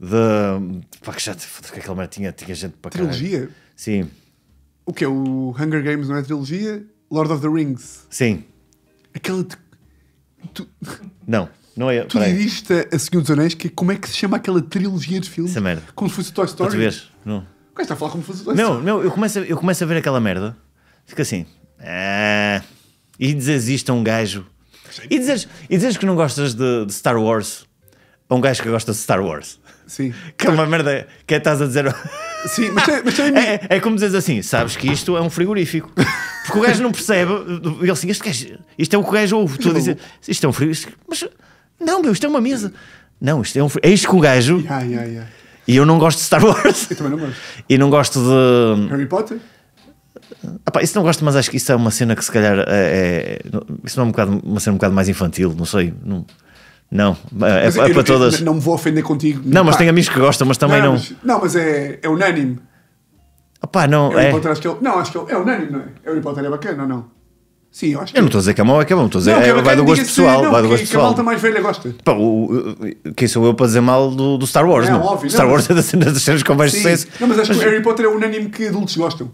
de. Pá, que já. Que aquela merda tinha, tinha gente para caralho. Trilogia? Sim. O que é? O Hunger Games não é trilogia? Lord of the Rings? Sim. Aquela. De... Tu... Não. Não é, tu diriste a, Senhor dos Anéis que é como é que se chama aquela trilogia de filmes? Essa merda. Como se fosse Toy Story? Para tu Não. O está a falar como se fosse Toy Story. Não, não, eu começo, a, eu começo a ver aquela merda. Fica assim. Ah, e desexiste um gajo. E dizes, e dizes que não gostas de, de Star Wars a um gajo que gosta de Star Wars. Sim. Que é uma merda. Que é estás a dizer. Sim, mas, mas tem... É, é, é, como dizes assim: sabes que isto é um frigorífico. Porque o gajo não percebe. Ele assim: este gajo, isto é o que o gajo ouve. Tu dizes, isto é um frigorífico. Mas não, meu, isto é uma mesa. Não, isto é um frigorífico. É isto que o gajo. Yeah, yeah, yeah. E eu não gosto de Star Wars. Eu também não gosto. E não gosto de. Harry Potter? Ah, pá, isso não gosto, mas acho que isso é uma cena que se calhar é. é, é isso não é um bocado, uma cena um bocado mais infantil, não sei. Não... Não, é, é, é para todas. Não, me vou ofender contigo. Não, mas tem amigos que gostam, mas também não. Não, mas, não, mas é, é unânime. Opa, não, Harry é... Potter, é. acho que ele, é, não, acho que ele, é, é unânime, não é? Harry Potter é bacana ou não? Sim, eu acho que. Eu não estou a dizer que é mau, é que é bom, estou a dizer não, é, bacana, vai do gosto pessoal. Não, vai do gosto que, pessoal. que a malta mais velha gosta. Pá, o, quem sou eu para dizer mal do, do Star Wars? Não, não. óbvio. Star não, Wars é das cenas das cenas com mais sucesso. Não, mas acho mas... que o Harry Potter é unânime que adultos gostam.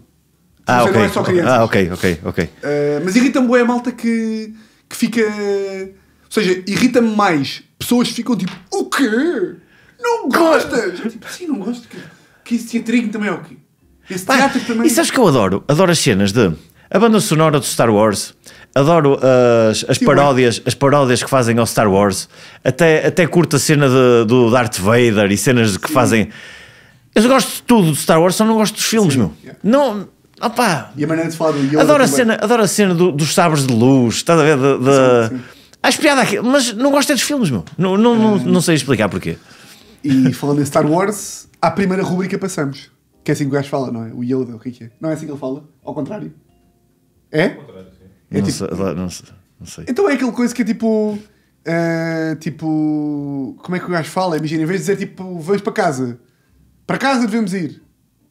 Ah, ok não é só crianças. Ah, ok, ok, ok. Uh, mas irrita-me é a malta que, que fica seja, irrita-me mais. Pessoas ficam tipo, o quê? Não gostas? tipo, sim, não gosto. Que, que esse teatrinho também é o quê? Esse Pá, teatro também. E sabes que eu adoro? Adoro as cenas de. A banda sonora do Star Wars. Adoro as, as sim, paródias, as paródias que fazem ao Star Wars. Até, até curto a cena de, do Darth Vader e cenas que sim. fazem. Eu gosto de tudo do Star Wars, só não gosto dos filmes, sim, meu. Yeah. Não. Opa! E a maneira de falar do Yoda adoro, a cena, adoro a cena do, dos sabres de luz, estás a ver? De, de Acho piada aqui, mas não gosto é dos filmes, meu. Não, não, não, não sei explicar porquê. E falando em Star Wars, à primeira rubrica passamos. Que é assim que o gajo fala, não é? O Yoda, o que é que é? Não é assim que ele fala? Ao contrário? É? Ao é contrário, sim. É não, tipo... sei, não, sei, Então é aquela coisa que é tipo. Uh, tipo. Como é que o gajo fala? Imagina, em vez de dizer tipo, vamos para casa. Para casa devemos ir.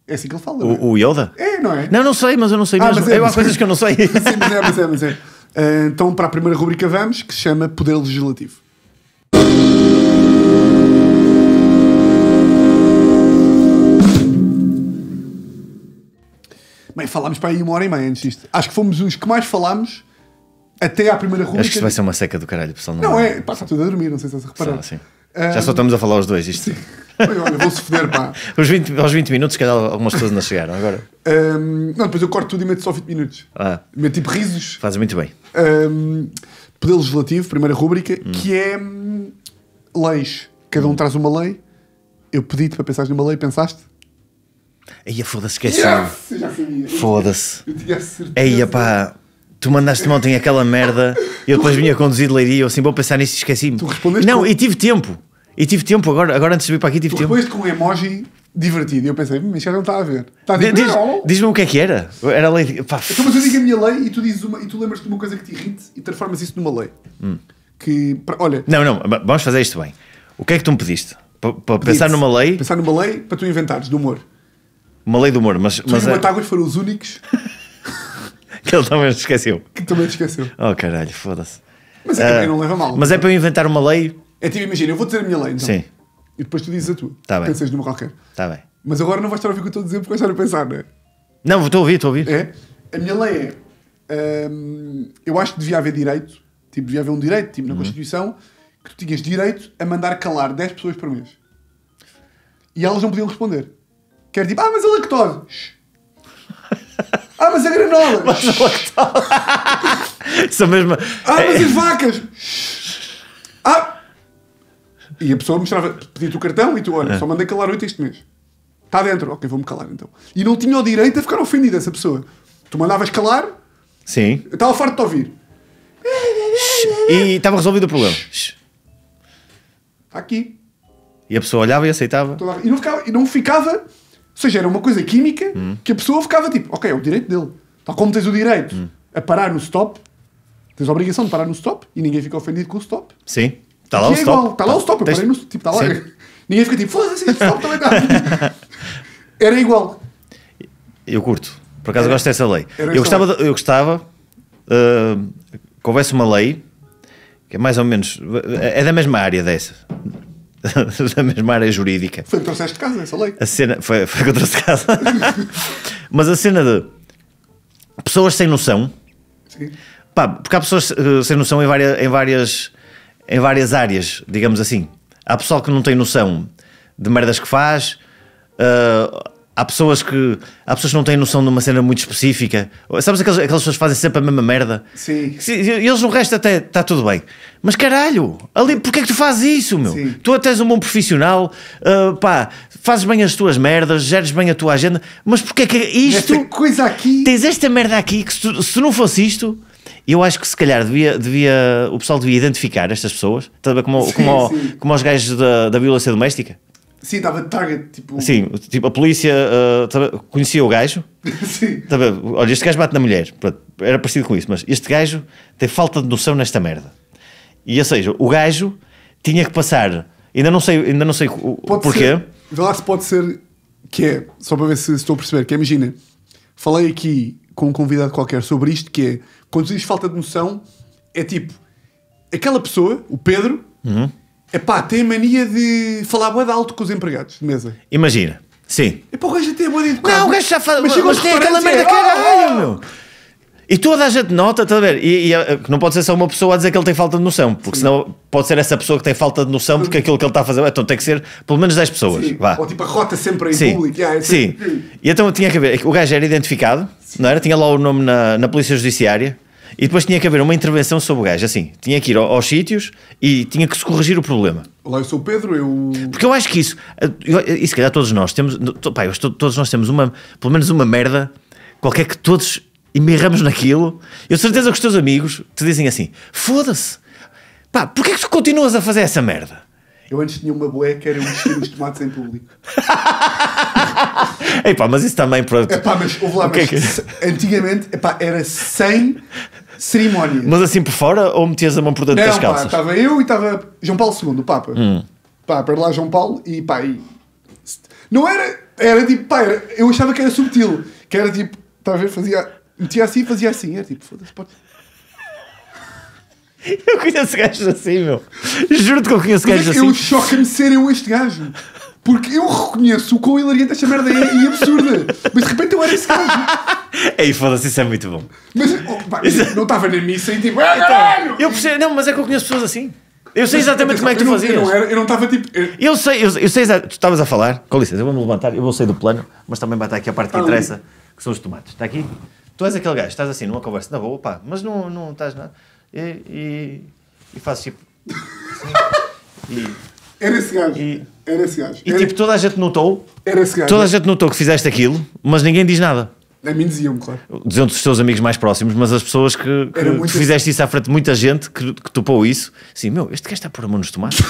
É assim que ele fala. O, é? o Yoda? É, não é? Não, não sei, mas eu não sei ah, mesmo. Mas é, mas... eu, há é. coisas que eu não sei. sim, mas é, mas é, mas é. Eh, então, para a primeira rubrica, vamos, que se chama Poder Legislativo. Bem, falámos para aí uma hora e meia antes disto. Acho que fomos os que mais falámos até à primeira rubrica. Acho que isto vai ser uma seca do caralho, pessoal. Não, não é, passa tudo a dormir, não sei se está a reparar. Só, um... Já só eh, estamos a falar os dois, isto. Sim olha, vou se foder, pá. Os 20, aos 20 minutos, se calhar algumas pessoas não chegaram agora. Um, não, depois eu corto tudo e meto só 20 minutos. Ah. Meto tipo risos. Faz muito bem. Um, poder legislativo, primeira rúbrica, hum. que é hum, leis. Cada um hum. traz uma lei. Eu pedi-te para pensares numa lei, pensaste? Aí foda-se, esqueci. Yes, foda-se. Aí pá, tu mandaste me ontem aquela merda. Eu depois vinha conduzir de leiria, eu assim, vou pensar nisso e esqueci-me. Não, com... e tive tempo. E tive tempo, agora, agora antes de vir para aqui tive tu tempo. Depois com um emoji divertido. E eu pensei, mas hum, já não está a ver. Está a dizer, diz, Diz-me o que é que era. Era a lei. Pá. Então, mas eu digo a minha lei e tu, dizes uma, e tu lembras-te de uma coisa que te irrite e transformas isso numa lei. Hum. Que, olha. Não, não, vamos fazer isto bem. O que é que tu me pediste? Para pensar numa lei. Pensar numa lei para tu inventares, do humor. Uma lei do humor, mas. Tu mas os o Batáguas foram os únicos. que ele também esqueceu. Que também esqueceu. Oh caralho, foda-se. Mas é que uh, não leva mal. Mas é para eu inventar uma lei é tipo, imagina, eu vou dizer a minha lei, então. Sim. E depois tu dizes a tua. Tá bem. Pensas numa qualquer. Tá bem. Mas agora não vais estar a ouvir o que eu estou a dizer porque vais estar a pensar, não é? Não, estou a ouvir, estou a ouvir. É? A minha lei é. Hum, eu acho que devia haver direito, tipo, devia haver um direito, tipo, na uhum. Constituição, que tu tinhas direito a mandar calar 10 pessoas por mês. E elas não podiam responder. Que era tipo, ah, mas a lactose. ah, mas a granola. Mas a lactose. São mesmo. Ah, mas é. as vacas. ah. E a pessoa mostrava, pedia-te o cartão e tu, olha, é. só mandei calar oito este mês. Está dentro, ok, vou-me calar então. E não tinha o direito a ficar ofendida essa pessoa. Tu mandavas calar, sim. estava farto de ouvir. E estava resolvido o problema. Está aqui. E a pessoa olhava e aceitava. E não ficava, e não ficava ou seja, era uma coisa química hum. que a pessoa ficava tipo, ok, é o direito dele. Tal como tens o direito hum. a parar no stop, tens a obrigação de parar no stop e ninguém fica ofendido com o stop. Sim. Tá, tá lá o stop. É tá lá o stop, eu parei tá no. Tipo, tá lá. Ninguém fica tipo, foda-se, stop também está Era igual. Eu curto. Por acaso Era. gosto dessa lei. eu gostava, lei. De, eu gostava uh, que houvesse uma lei que é mais ou menos. É da mesma área dessa. da mesma área jurídica. Foi que trouxeste de casa, essa lei. A cena, foi, foi que eu trouxe de casa. Mas a cena de pessoas sem noção. Sim. Pá, porque há pessoas ah, sem noção em várias, em várias em várias áreas, digamos assim. Há pessoal que não tem noção de merdas que faz, uh, há pessoas que há pessoas que não têm noção de uma cena muito específica. Sabes aquelas, aquelas pessoas que fazem sempre a mesma merda? Sim. Eles o resto até está tudo bem. Mas caralho, ali, porque é que tu fazes isso, meu? Sim. Tu até és um bom profissional, uh, pá, fazes bem as tuas merdas, geres bem a tua agenda, mas porquê é que é isto. Esta coisa aqui. Tens esta merda aqui que se, tu, se não fosse isto eu acho que se calhar devia, devia, o pessoal devia identificar estas pessoas, como, sim, como, sim. como os gajos da, da violência doméstica. Sim, estava de target, tipo... Sim, tipo, a polícia uh, conhecia o gajo. Sim. estava olha, este gajo bate na mulher. era parecido com isso, mas este gajo tem falta de noção nesta merda. E, ou seja, o gajo tinha que passar... Ainda não sei, ainda não sei pode porquê. Ser, lá se pode ser que é, só para ver se estou a perceber, que é, imagina, falei aqui com um convidado qualquer sobre isto, que é quando diz dizes falta de noção, é tipo, aquela pessoa, o Pedro, uhum. pá, tem a mania de falar boa de alto com os empregados de mesa. Imagina, sim. E pá, o gajo tem é bué de educado. Não, o gajo já fala, mas, mas, mas tem aquela merda que é oh! meu. E toda a gente nota, está a ver? E, e, eh, não pode ser só uma pessoa a dizer que ele tem falta de noção, porque Sim. senão pode ser essa pessoa que tem falta de noção porque aquilo que ele está a fazer. Então tem que ser pelo menos 10 pessoas. Sim. Vá. Ou tipo, a rota sempre em Sim. público. Yeah, é Sim. Sempre... Tipo e então tinha que ver, é o gajo era identificado, não era? Tinha lá o nome na, na Polícia Judiciária, e depois tinha que haver uma intervenção sobre o gajo, assim. Tinha que ir aos, aos sítios e tinha que se corrigir o problema. Lá eu sou o Pedro, eu. Porque eu acho que isso. e se calhar todos nós temos. Pá, eu, todos nós temos uma. Pelo menos uma merda qualquer que todos mirramos naquilo. Eu tenho certeza que os teus amigos te dizem assim: foda-se, pá, porquê é que tu continuas a fazer essa merda? Eu antes tinha uma boé que era um de tomates em público. Epá, mas isso também pronto. Epá, mas houve lá, é mas é que... antigamente epá, era sem cerimónia. Mas assim por fora ou metias a mão por dentro Não, das calças? estava eu e estava João Paulo II, o Papa. Hum. Pá, para lá João Paulo e pá, e... Não era, era tipo, pá, era, eu achava que era subtil, que era tipo, estás a ver, fazia, metia assim e fazia assim, era tipo, foda-se, pode... Eu conheço gajos assim, meu. Juro-te que eu conheço Mas é gajos eu assim. Eu choca-me ser eu este gajo. Porque eu reconheço o quão hilariante esta merda é e absurda. Mas de repente eu era esse gajo. Ei, foda-se, isso é muito bom. Mas oh, é- não estava na missa e tipo, ah, então, caralho! Eu percebo, não, mas é que eu conheço pessoas assim. Eu sei exatamente mas, como é que tu fazias. Eu não estava tipo. Eu, eu sei, eu, eu sei exatamente. Tu estavas a falar, com licença, eu vou-me levantar, eu vou sair do plano, mas também vai estar aqui a parte que Ali. interessa, que são os tomates. Está aqui? Tu és aquele gajo, estás assim numa conversa na boa, pá, mas não, não estás nada. E, e, e fazes tipo. Assim, e, era esse gajo. E, era esse gajo. E tipo, era... tipo, toda a gente notou. Era esse gajo. Toda a gente notou que fizeste aquilo, mas ninguém diz nada. A mim diziam, claro. Diziam-te os teus amigos mais próximos, mas as pessoas que, que, que fizeste isso à frente de muita gente que, que topou isso, assim, meu, este gajo está por amor nos tomates.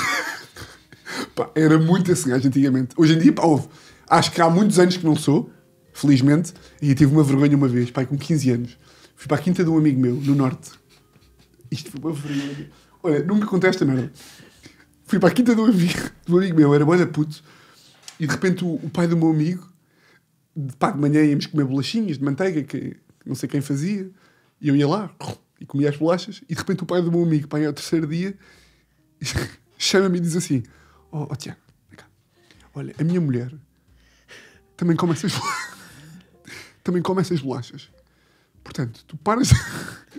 pá, era muito esse gajo antigamente. Hoje em dia, pá, houve. Acho que há muitos anos que não sou, felizmente, e tive uma vergonha uma vez, pá, com 15 anos. Fui para a quinta de um amigo meu, no Norte. Isto foi uma vergonha. Olha, nunca me contesta merda fui para a quinta do amigo, do amigo meu, era boa puto, e de repente o, o, pai do meu amigo, de, pá, de manhã íamos comer bolachinhas de manteiga, que não sei quem fazia, e eu ia lá e comia as bolachas, e de repente o pai do meu amigo, pai, ao terceiro dia, chama-me e diz assim: Ó oh, oh, Tiago, olha, a minha mulher também come essas bolachas. também come essas bolachas. Portanto, tu paras.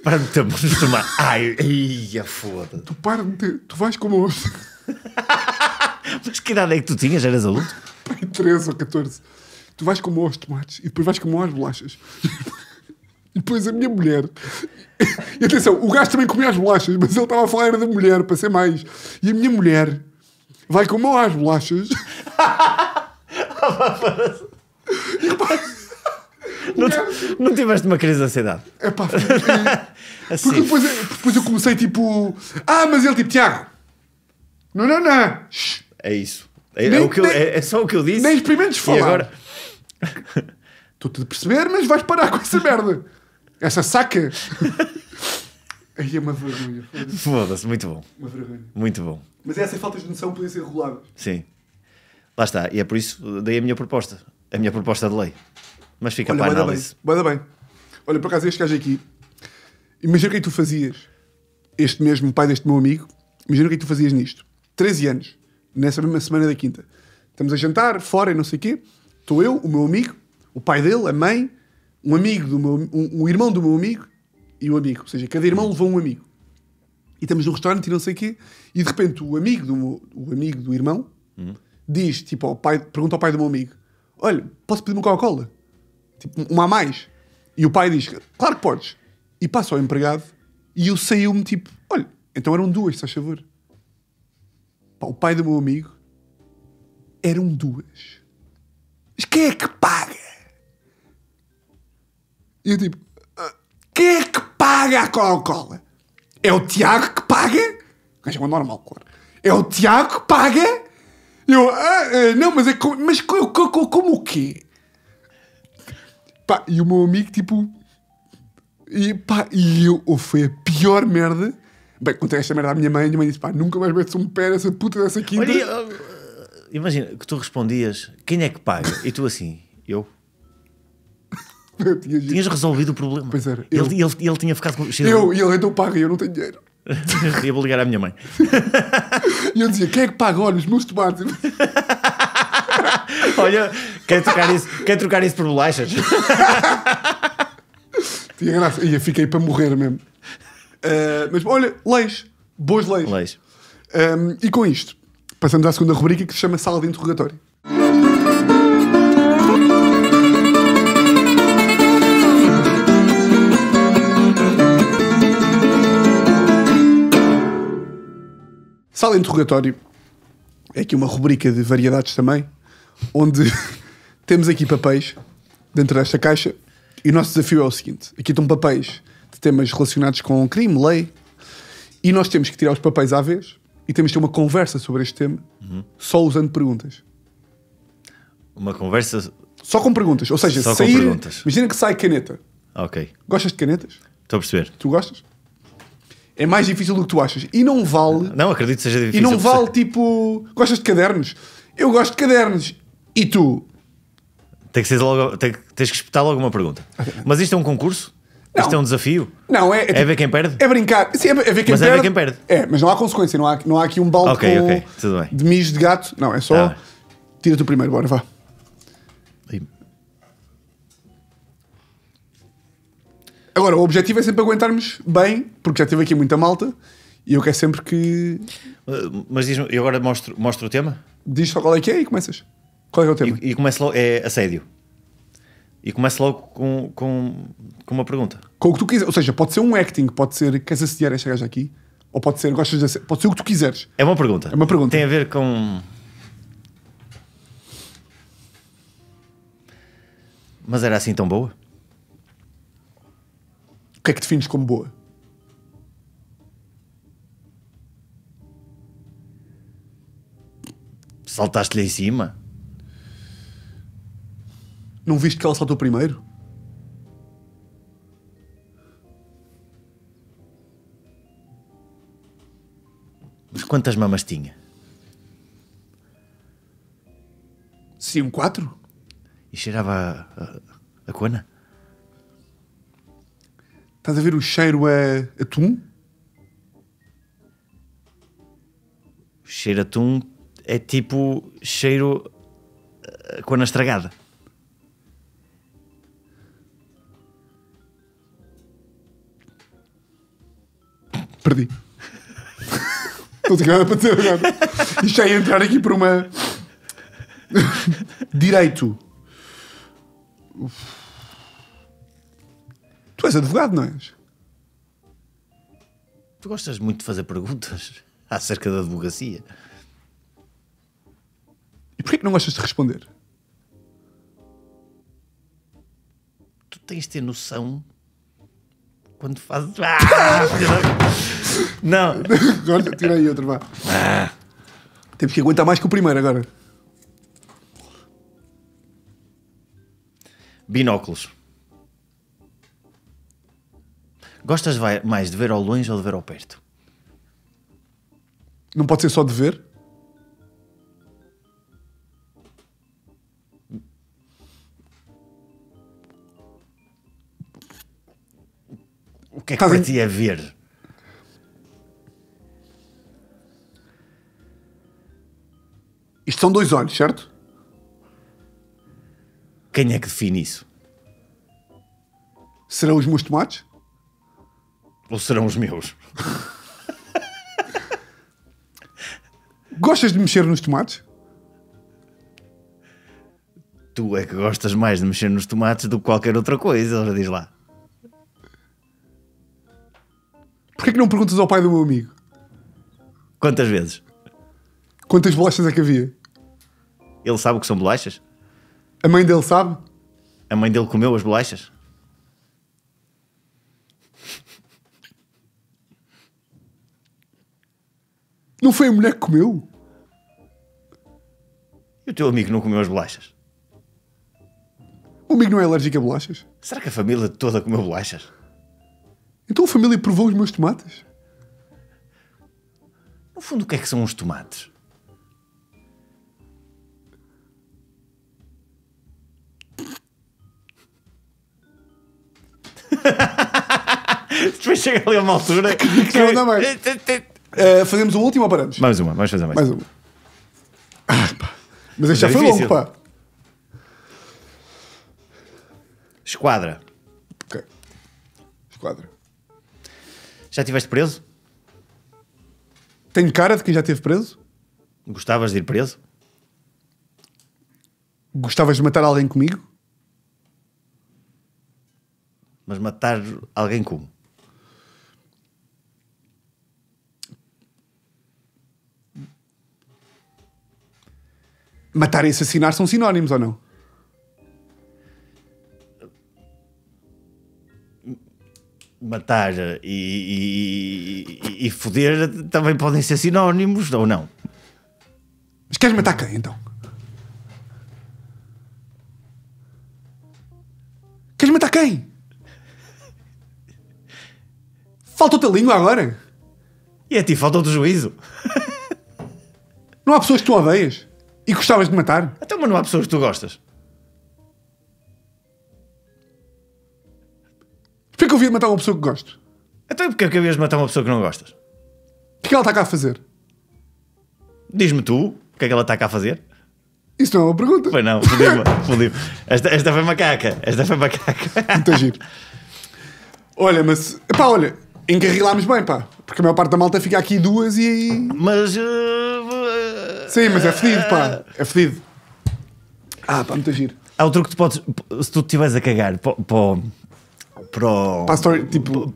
Para de ter de tomar. Ai, ia foda. Tu paras de ter Tu vais com o Mas que idade é que tu tinhas? Eras adulto? Pai, 13 ou 14. Tu vais com os tomates e depois vais com as bolachas. E depois a minha mulher. E atenção, o gajo também comia as bolachas, mas ele estava a falar era da mulher, para ser mais. E a minha mulher vai com as bolachas. e repara. Não, não, tiveste uma crise de ansiedade? É pá, assim. porque depois, depois eu comecei tipo, ah, mas ele tipo, Tiago, não, não, não, é isso, é, é nem, é o que eu, nem, é, é, só o que eu disse. Nem experimentes falar. E agora... Estou-te a perceber, mas vais parar com essa merda. Essa saca. Aí é uma vergonha. Foda-se, muito bom. Uma vergonha. Muito bom. Mas essas faltas de noção podem ser reguladas. Sim. Lá está. E é por isso, daí a minha proposta. A minha proposta de lei. Mas fica Olha, para a análise. Bem, bem. Olha, por acaso este gajo aqui, imagina o é que tu fazias, este mesmo pai deste meu amigo, imagina o que é tu fazias nisto. 13 anos, nessa mesma semana da quinta. Estamos a jantar, fora e não sei o quê. Estou eu, o meu amigo, o pai dele, a mãe, um amigo do meu, um, um irmão do meu amigo e o um amigo. Ou seja, cada irmão levou um amigo. E estamos num restaurante e não sei o quê. E de repente o amigo do, o amigo do irmão uhum. diz, tipo, ao pai, pergunta ao pai do meu amigo: Olha, posso pedir uma Coca-Cola? Tipo, uma a mais. E o pai diz, claro que podes. E passa ao empregado e eu saiu-me tipo, olha, então eram duas, se a favor. Pá, o pai do meu amigo eram duas. Mas quem é que paga? E eu tipo, ah, quem é que paga a Coca-Cola? É o Tiago que paga? Mas é uma normal, claro. É o Tiago que paga? Eu, ah, ah, não, mas é como, mas como, como, como o quê? Pá, e o meu amigo, tipo. E pá, e eu, ou oh, foi a pior merda. Bem, contei esta merda à minha mãe, e a minha mãe disse: pá, nunca mais metes um pé nessa puta dessa quinta. Olha, imagina que tu respondias: quem é que paga? E tu assim, eu. tinha Tinhas resolvido o problema. Pois era. Ele, ele, ele, ele tinha ficado com. Eu, e ele então paga, e eu não tenho dinheiro. eu vou ligar à minha mãe. e eu dizia: quem é que paga? Olha, os meus tomates. Olha, quer trocar isso, quer trocar isso por bolachas? Tinha graça. Ia, fiquei para morrer mesmo. Uh, mas olha, leis. Boas leis. Leis. Um, ehm, e com isto, passamos à segunda rubrica que se chama Sala de Interrogatório. Sala de Interrogatório é aqui uma rubrica de variedades também, onde temos aqui papéis dentro desta caixa e o nosso desafio é o seguinte: aqui estão papéis de temas relacionados com crime, lei, e nós temos que tirar os papéis à vez e temos que ter uma conversa sobre este tema uhum. só usando perguntas. Uma conversa. Só com perguntas, ou seja, só sair. Imagina que sai caneta. Ok. Gostas de canetas? Estou a perceber. Tu gostas? É mais difícil do que tu achas. E não vale. Não, acredito que seja difícil. E não vale tipo. Gostas de cadernos? Eu gosto de cadernos. E tu? Tem que ser logo, tem, tens que espetar logo uma pergunta. Mas isto é um concurso? Não. Isto é um desafio? Não, é, é, é tipo, ver quem perde? É brincar. Sim, é, é ver quem mas é perde. é ver quem perde. É, mas não há consequência, não há, não há aqui um balde okay, com, okay. de mis de gato. Não, é só. Ah. Tira-te o primeiro, bora, vá. Agora, o objetivo é sempre aguentarmos bem, porque já teve aqui muita malta e eu quero sempre que. Mas diz-me, e agora mostro, mostro o tema? Diz só qual é que é e começas. Qual é o tema? E, e começa logo, é assédio. E começa logo com, com, com uma pergunta. Com o que tu quiseres, ou seja, pode ser um acting, pode ser queres assediar esta gaja aqui, ou pode ser gostas de pode ser o que tu quiseres. É uma pergunta. É uma pergunta. Tem a ver com. Mas era assim tão boa? O que é que defines como boa? Saltaste-lhe em cima? Não viste que ela saltou primeiro? Mas quantas mamas tinha? Sim, quatro. E cheirava a, a, a cona? Estás a ver o cheiro a atum? Cheiro a atum é tipo cheiro a cona estragada. Perdi. estou tenho para ter agora. Isto já ia entrar aqui por uma. Direito. Tu és advogado, não és? Tu gostas muito de fazer perguntas acerca da advocacia. E porquê que não gostas de responder? Tu tens de ter noção quando faz. Ah, não. Agora tira aí outro, vá. Ah. tem Temos que aguentar mais que o primeiro agora. Binóculos. Gostas mais de ver ao longe ou de ver ao perto? Não pode ser só de ver? O que é que para ti é ver? Isto são dois olhos, certo? Quem é que define isso? Serão os meus tomates? Ou serão os meus? Gostas de mexer nos tomates? Tu é que gostas mais de mexer nos tomates do que qualquer outra coisa, diz lá. Porquê que não perguntas ao pai do meu amigo? Quantas vezes? Quantas bolachas é que havia? Ele sabe o que são bolachas? A mãe dele sabe? A mãe dele comeu as bolachas? Não foi a mulher que comeu? E o teu amigo não comeu as bolachas? O amigo não é alérgico a bolachas? Será que a família toda comeu bolachas? Então a família provou os meus tomates? No fundo, o que é que são os tomates? Depois chega ali a uma altura que não dá mais. Uh, eh, fazemos o último ou paramos? Mais uma, vamos fazer mais, mais uma. Ah, pá. Mas este já é foi longo, pá. Esquadra. Ok. Esquadra. Já tiveste preso? Tenho cara de quem já esteve preso? Gostavas de ir preso? Gostavas de matar alguém comigo? Mas matar alguém como? Matar e assassinar são sinónimos ou não? matar e, e, e, foder também podem ser sinónimos, ou não? Mas queres matar quem então? Queres matar quem? Faltou-te a língua agora? E a ti faltou-te juízo. Não há pessoas que tu odeias e gostavas de matar? Então, mas não há pessoas que tu gostas. Porquê que eu havia de matar uma pessoa que gosto? Então, porque é que eu de matar uma pessoa que não gostas? O que é que ela está cá a fazer? Diz-me tu, o que é que ela está cá a fazer? Isso não é uma pergunta. Pois não, fodiu-me. fodiu esta, esta foi macaca. Esta foi macaca. Muito giro. Olha, mas. Pá, olha, encarrilámos bem, pá. Porque a maior parte da malta fica aqui duas e aí. Mas. Uh, Sim, mas é eh, fedido, pá. É fedido. Ah, pá, muito giro. Há outro que tu podes. Se tu estiveres a cagar para para o, Para a story, tipo...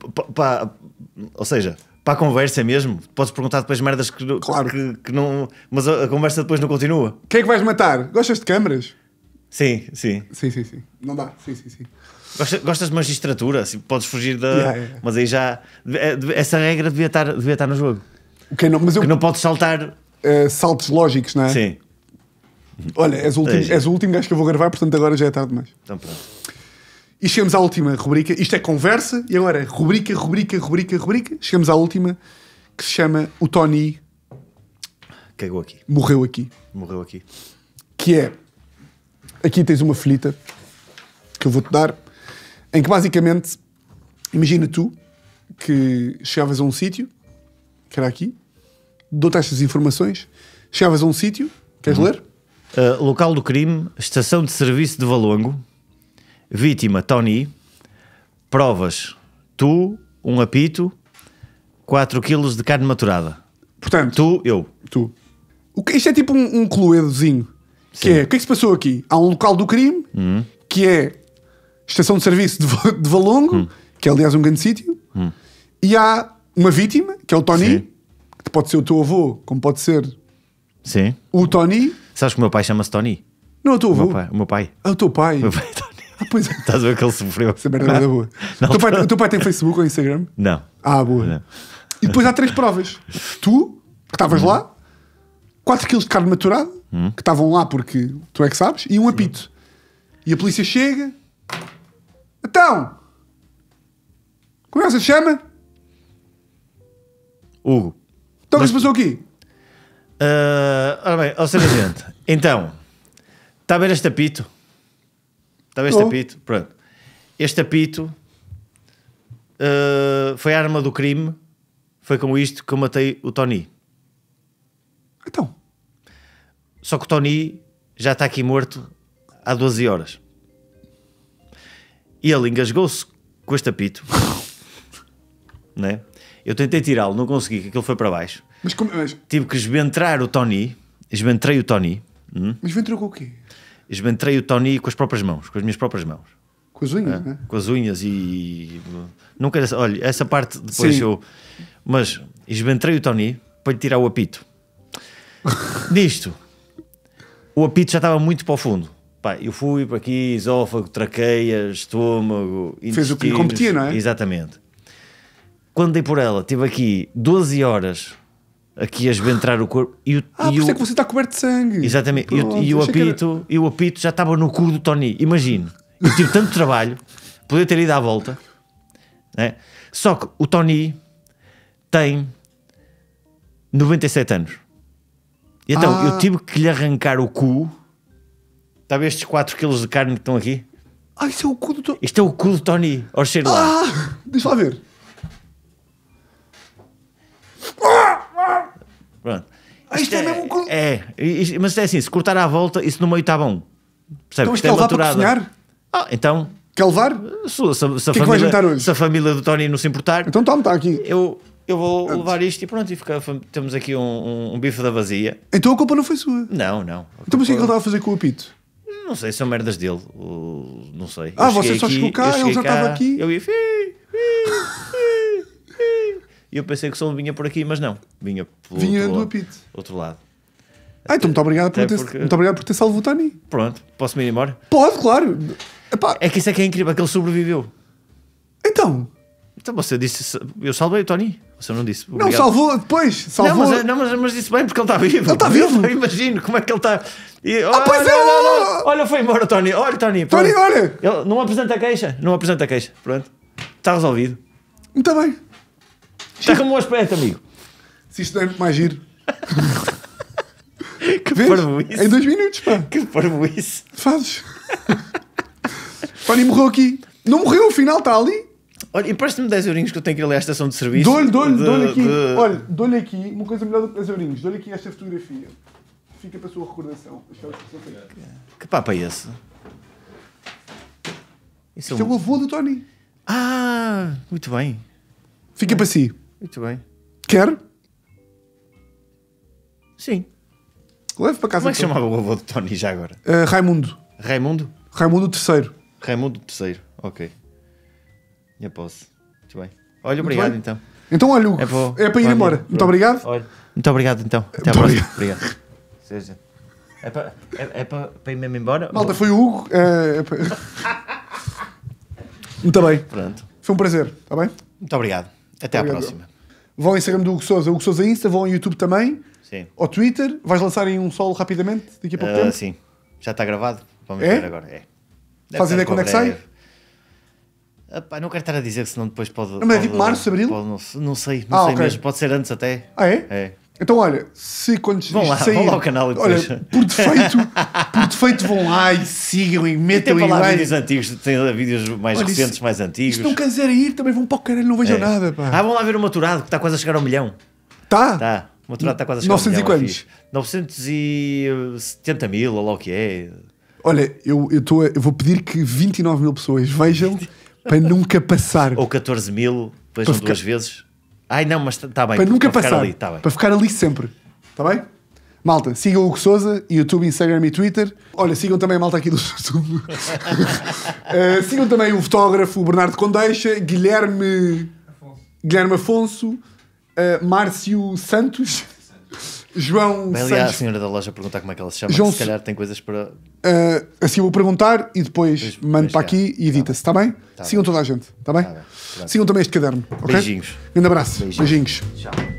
ou seja, para a conversa mesmo. Podes perguntar depois merdas que, não- Claro. que, que não. Mas a, a conversa depois não continua. Quem é que vais matar? Gostas de câmaras? Sim, sim. Sim, sim, sim. Não dá. Sim, sim, sim. Gostas, de magistratura, Sim, podes fugir da. Yeah, yeah. Mas aí já. É, essa regra devia estar, devia estar no jogo. O que não, mas eu... Que não podes saltar. Eh, saltos lógicos, não é? Sim. Olha, és o, último, és o último gajo que eu vou gravar, portanto agora já é tarde demais. Então pronto. E chegamos à última rubrica. Isto é conversa. E agora, é rubrica, rubrica, rubrica, rubrica. Chegamos à última, que se chama O Tony. Cagou aqui. Morreu aqui. Morreu aqui. Que é. Aqui tens uma folhita que eu vou-te dar. Em que basicamente. Imagina tu que chegavas a um sítio, que era aqui, dou-te estas informações, chegavas a um sítio, queres uhum. ler? Uh, local do crime, estação de serviço de Valongo. Vítima, Tony. Provas, tu, um apito, 4 kg de carne maturada. Portanto, tu, eu. Tu. O que, isto é tipo um, um cluedozinho. Que é, o que é que se passou aqui? Há um local do crime, uhum. que é estação de serviço de, de Valongo, uhum. que é aliás um grande sítio, uhum. e há uma vítima, que é o Tony, Sim. que pode ser o teu avô, como pode ser Sim. o Tony. Sabes que o meu pai chama-se Tony? Não, é o teu avô. O meu pai. O meu pai. Ah, o teu pai. O meu pai ah, pois é. Estás a ver que ele sofreu. Essa merda é boa. Não, o, teu pai, o teu pai tem Facebook ou Instagram? Não. Ah, boa. Não. E depois há três provas. Tu, que estavas hum. lá, 4 kg de carne maturada, hum. que estavam lá porque tu é que sabes, e um apito. E a polícia chega. Então! Como é que se chama? Hugo. Então o que se passou aqui? Uh, ora bem, ao ser gente. Então, está a ver este apito? Então este apito, pronto. Este apito uh, foi a arma do crime. Foi com isto que eu matei o Tony. Então. Só que o Tony já está aqui morto há 12 horas. E ele engasgou-se com este apito. né? Eu tentei tirá-lo, não consegui, que aquilo foi para baixo. Mas como, mas... Tive que esventrar o Tony. Esventrei o Tony. Hum? Mas ventrou com o quê? esbentei o Tony com as próprias mãos, com as minhas próprias mãos. Com as unhas, é? né? Com as unhas e. nunca quero. Olha, essa parte depois Sim. eu. Mas esbentei o Tony para lhe tirar o apito. Disto, o apito já estava muito para o fundo. Pá, eu fui para aqui, esófago, traqueia, estômago. Fez o que lhe competia, não é? Exatamente. Quando dei por ela, tive aqui 12 horas aqui a esbentrar o corpo. E o, ah, e por é o, é que você está coberto de sangue. Exatamente. Pronto, e, o, e, o apito, era... e o apito já estava no cu do Tony. Imagino. Eu tive tanto trabalho, poder ter ido à volta. Né? Só que o Tony tem 97 anos. E então, ah. eu tive que lhe arrancar o cu. Sabe estes 4 kg de carne que estão aqui? Ah, isso é o cu do Tony. Isto é o cu do Tony. Orcheiro ah, lá. Deixa lá ver. Ah! Pronto. Ah, isto, isto é, é, mesmo. É, é, mas é assim: se cortar à volta, isso no meio está bom. Percebe? Então isto é levar para cozinhar? Ah, então. Quer levar? Se, é se, a, família, do Tony não se importar. Então toma, está aqui. Eu, eu vou Antes. levar isto e pronto, e fica, temos aqui um, um, um, bife da vazia. Então a culpa não foi sua? Não, não. Então mas o que é que ele estava a fazer com o apito? Não sei, são merdas dele. Uh, não sei. Ah, você só chegou cá, ele já estava aqui. Eu ia. E eu pensei que o som vinha por aqui, mas não. Vinha pelo vinha outro, do lado, apito. outro lado. Ah, então muito obrigado, por ter, porque- muito obrigado por ter salvo o Tony. Pronto, posso me ir embora? Pode, claro. Epá, É que isso é que é incrível, ele sobreviveu. Então, Então você disse, eu salvei o Tony. Você não disse. não, salvou depois. Salvou. Não, mas, é- não mas, mas disse bem porque ele está vivo. Ele está vivo? Eu imagino como é que ele está. E- ah, olha, pois é! olha, olha, olha, foi embora, Tony. Olha, Tony. pronto. Tony, olha. Ele não apresenta queixa. Não apresenta queixa. Pronto. Está resolvido. Muito bem. É chega me o um aspecto, amigo. Se isto não é muito mais giro. que parvoíce. Em dois minutos, pá. Que parvoíce. Fazes. Fanny morreu aqui. Não morreu, afinal está ali. Olha, empresta-me 10 eurinhos que eu tenho que ir ali à estação de serviço. Dou-lhe, dou-lhe, dou-lhe aqui. De... Olha, dou-lhe aqui uma coisa melhor do que 10 eurinhos. Dou-lhe aqui esta fotografia. Fica para a sua recordação. É que, que papo é esse? Isso é, é um... é o avô do Tony. Ah, muito bem. Fica para si. Muito bem. Quer? Sim. Leve para casa. Como é que então. chamava o avô de Tony já agora? Uh, Raimundo. Raimundo? Raimundo III. Raimundo III, ok. Minha posse. Muito bem. Olha, obrigado bem. então. Então, olha, Hugo, é, vou, é para ir embora. Muito obrigado. Olha, muito obrigado então. Eh, Até muito à próxima. Obrigado. Seja. É para é, é para, para ir mesmo embora? Malta, foi o Hugo. Eh, é, é para... muito bem. Pronto. Foi um prazer, está bem? Muito obrigado. Até à próxima. Vão ao Instagram do Hugo Souza, Hugo Souza Insta, vão ao YouTube também. Sim. Ao Twitter. Vais lançar em um solo rapidamente, daqui a pouco uh, tempo? Sim. Já está gravado. Vamos é? ver agora. É. Deve Faz ideia quando é que sai? Epá, não quero estar a dizer, senão depois pode. Não, mas é tipo março, abril? Pode, não, não, sei, não ah, sei okay. mesmo. Pode ser antes até. Ah, é? É. Então, olha, se quando vão lá, sair, vão lá ao canal e olha, por defeito, por defeito vão lá e sigam e metam e, e lá vídeos antigos, tem vídeos mais olha, recentes, mais antigos. Se não quiserem ir, também vão para o caralho, não vejam é. nada, pá. Ah, vão lá ver o Maturado, que está quase a chegar ao milhão. Tá? Tá. O Maturado está quase a chegar 900 ao milhão. É e 970 mil, ou lá o que é. Olha, eu, eu, tô, eu vou pedir que 29 mil pessoas vejam para nunca passar. Ou 14 mil, vejam ficar... duas vezes. Ai não, mas está bem. Para nunca passar. Ali, tá bem. Para ficar ali sempre. Está bem? Malta, sigam o Hugo Souza, YouTube, Instagram e Twitter. Olha, sigam também a malta aqui do YouTube. uh, sigam também o fotógrafo Bernardo Condeixa, Guilherme Afonso, Guilherme Afonso uh, Márcio Santos. João Bem, aliás, Santos... a senhora da loja perguntar como é que ela se chama, João... se calhar tem coisas para. Uh, assim eu vou perguntar e depois pois, mando para é. aqui e tá edita-se, está bem? Tá Sigam bem. toda a gente, está bem? Tá bem? Sigam também este caderno, ok? Beijinhos. Um abraço, beijinhos. beijinhos. Tchau.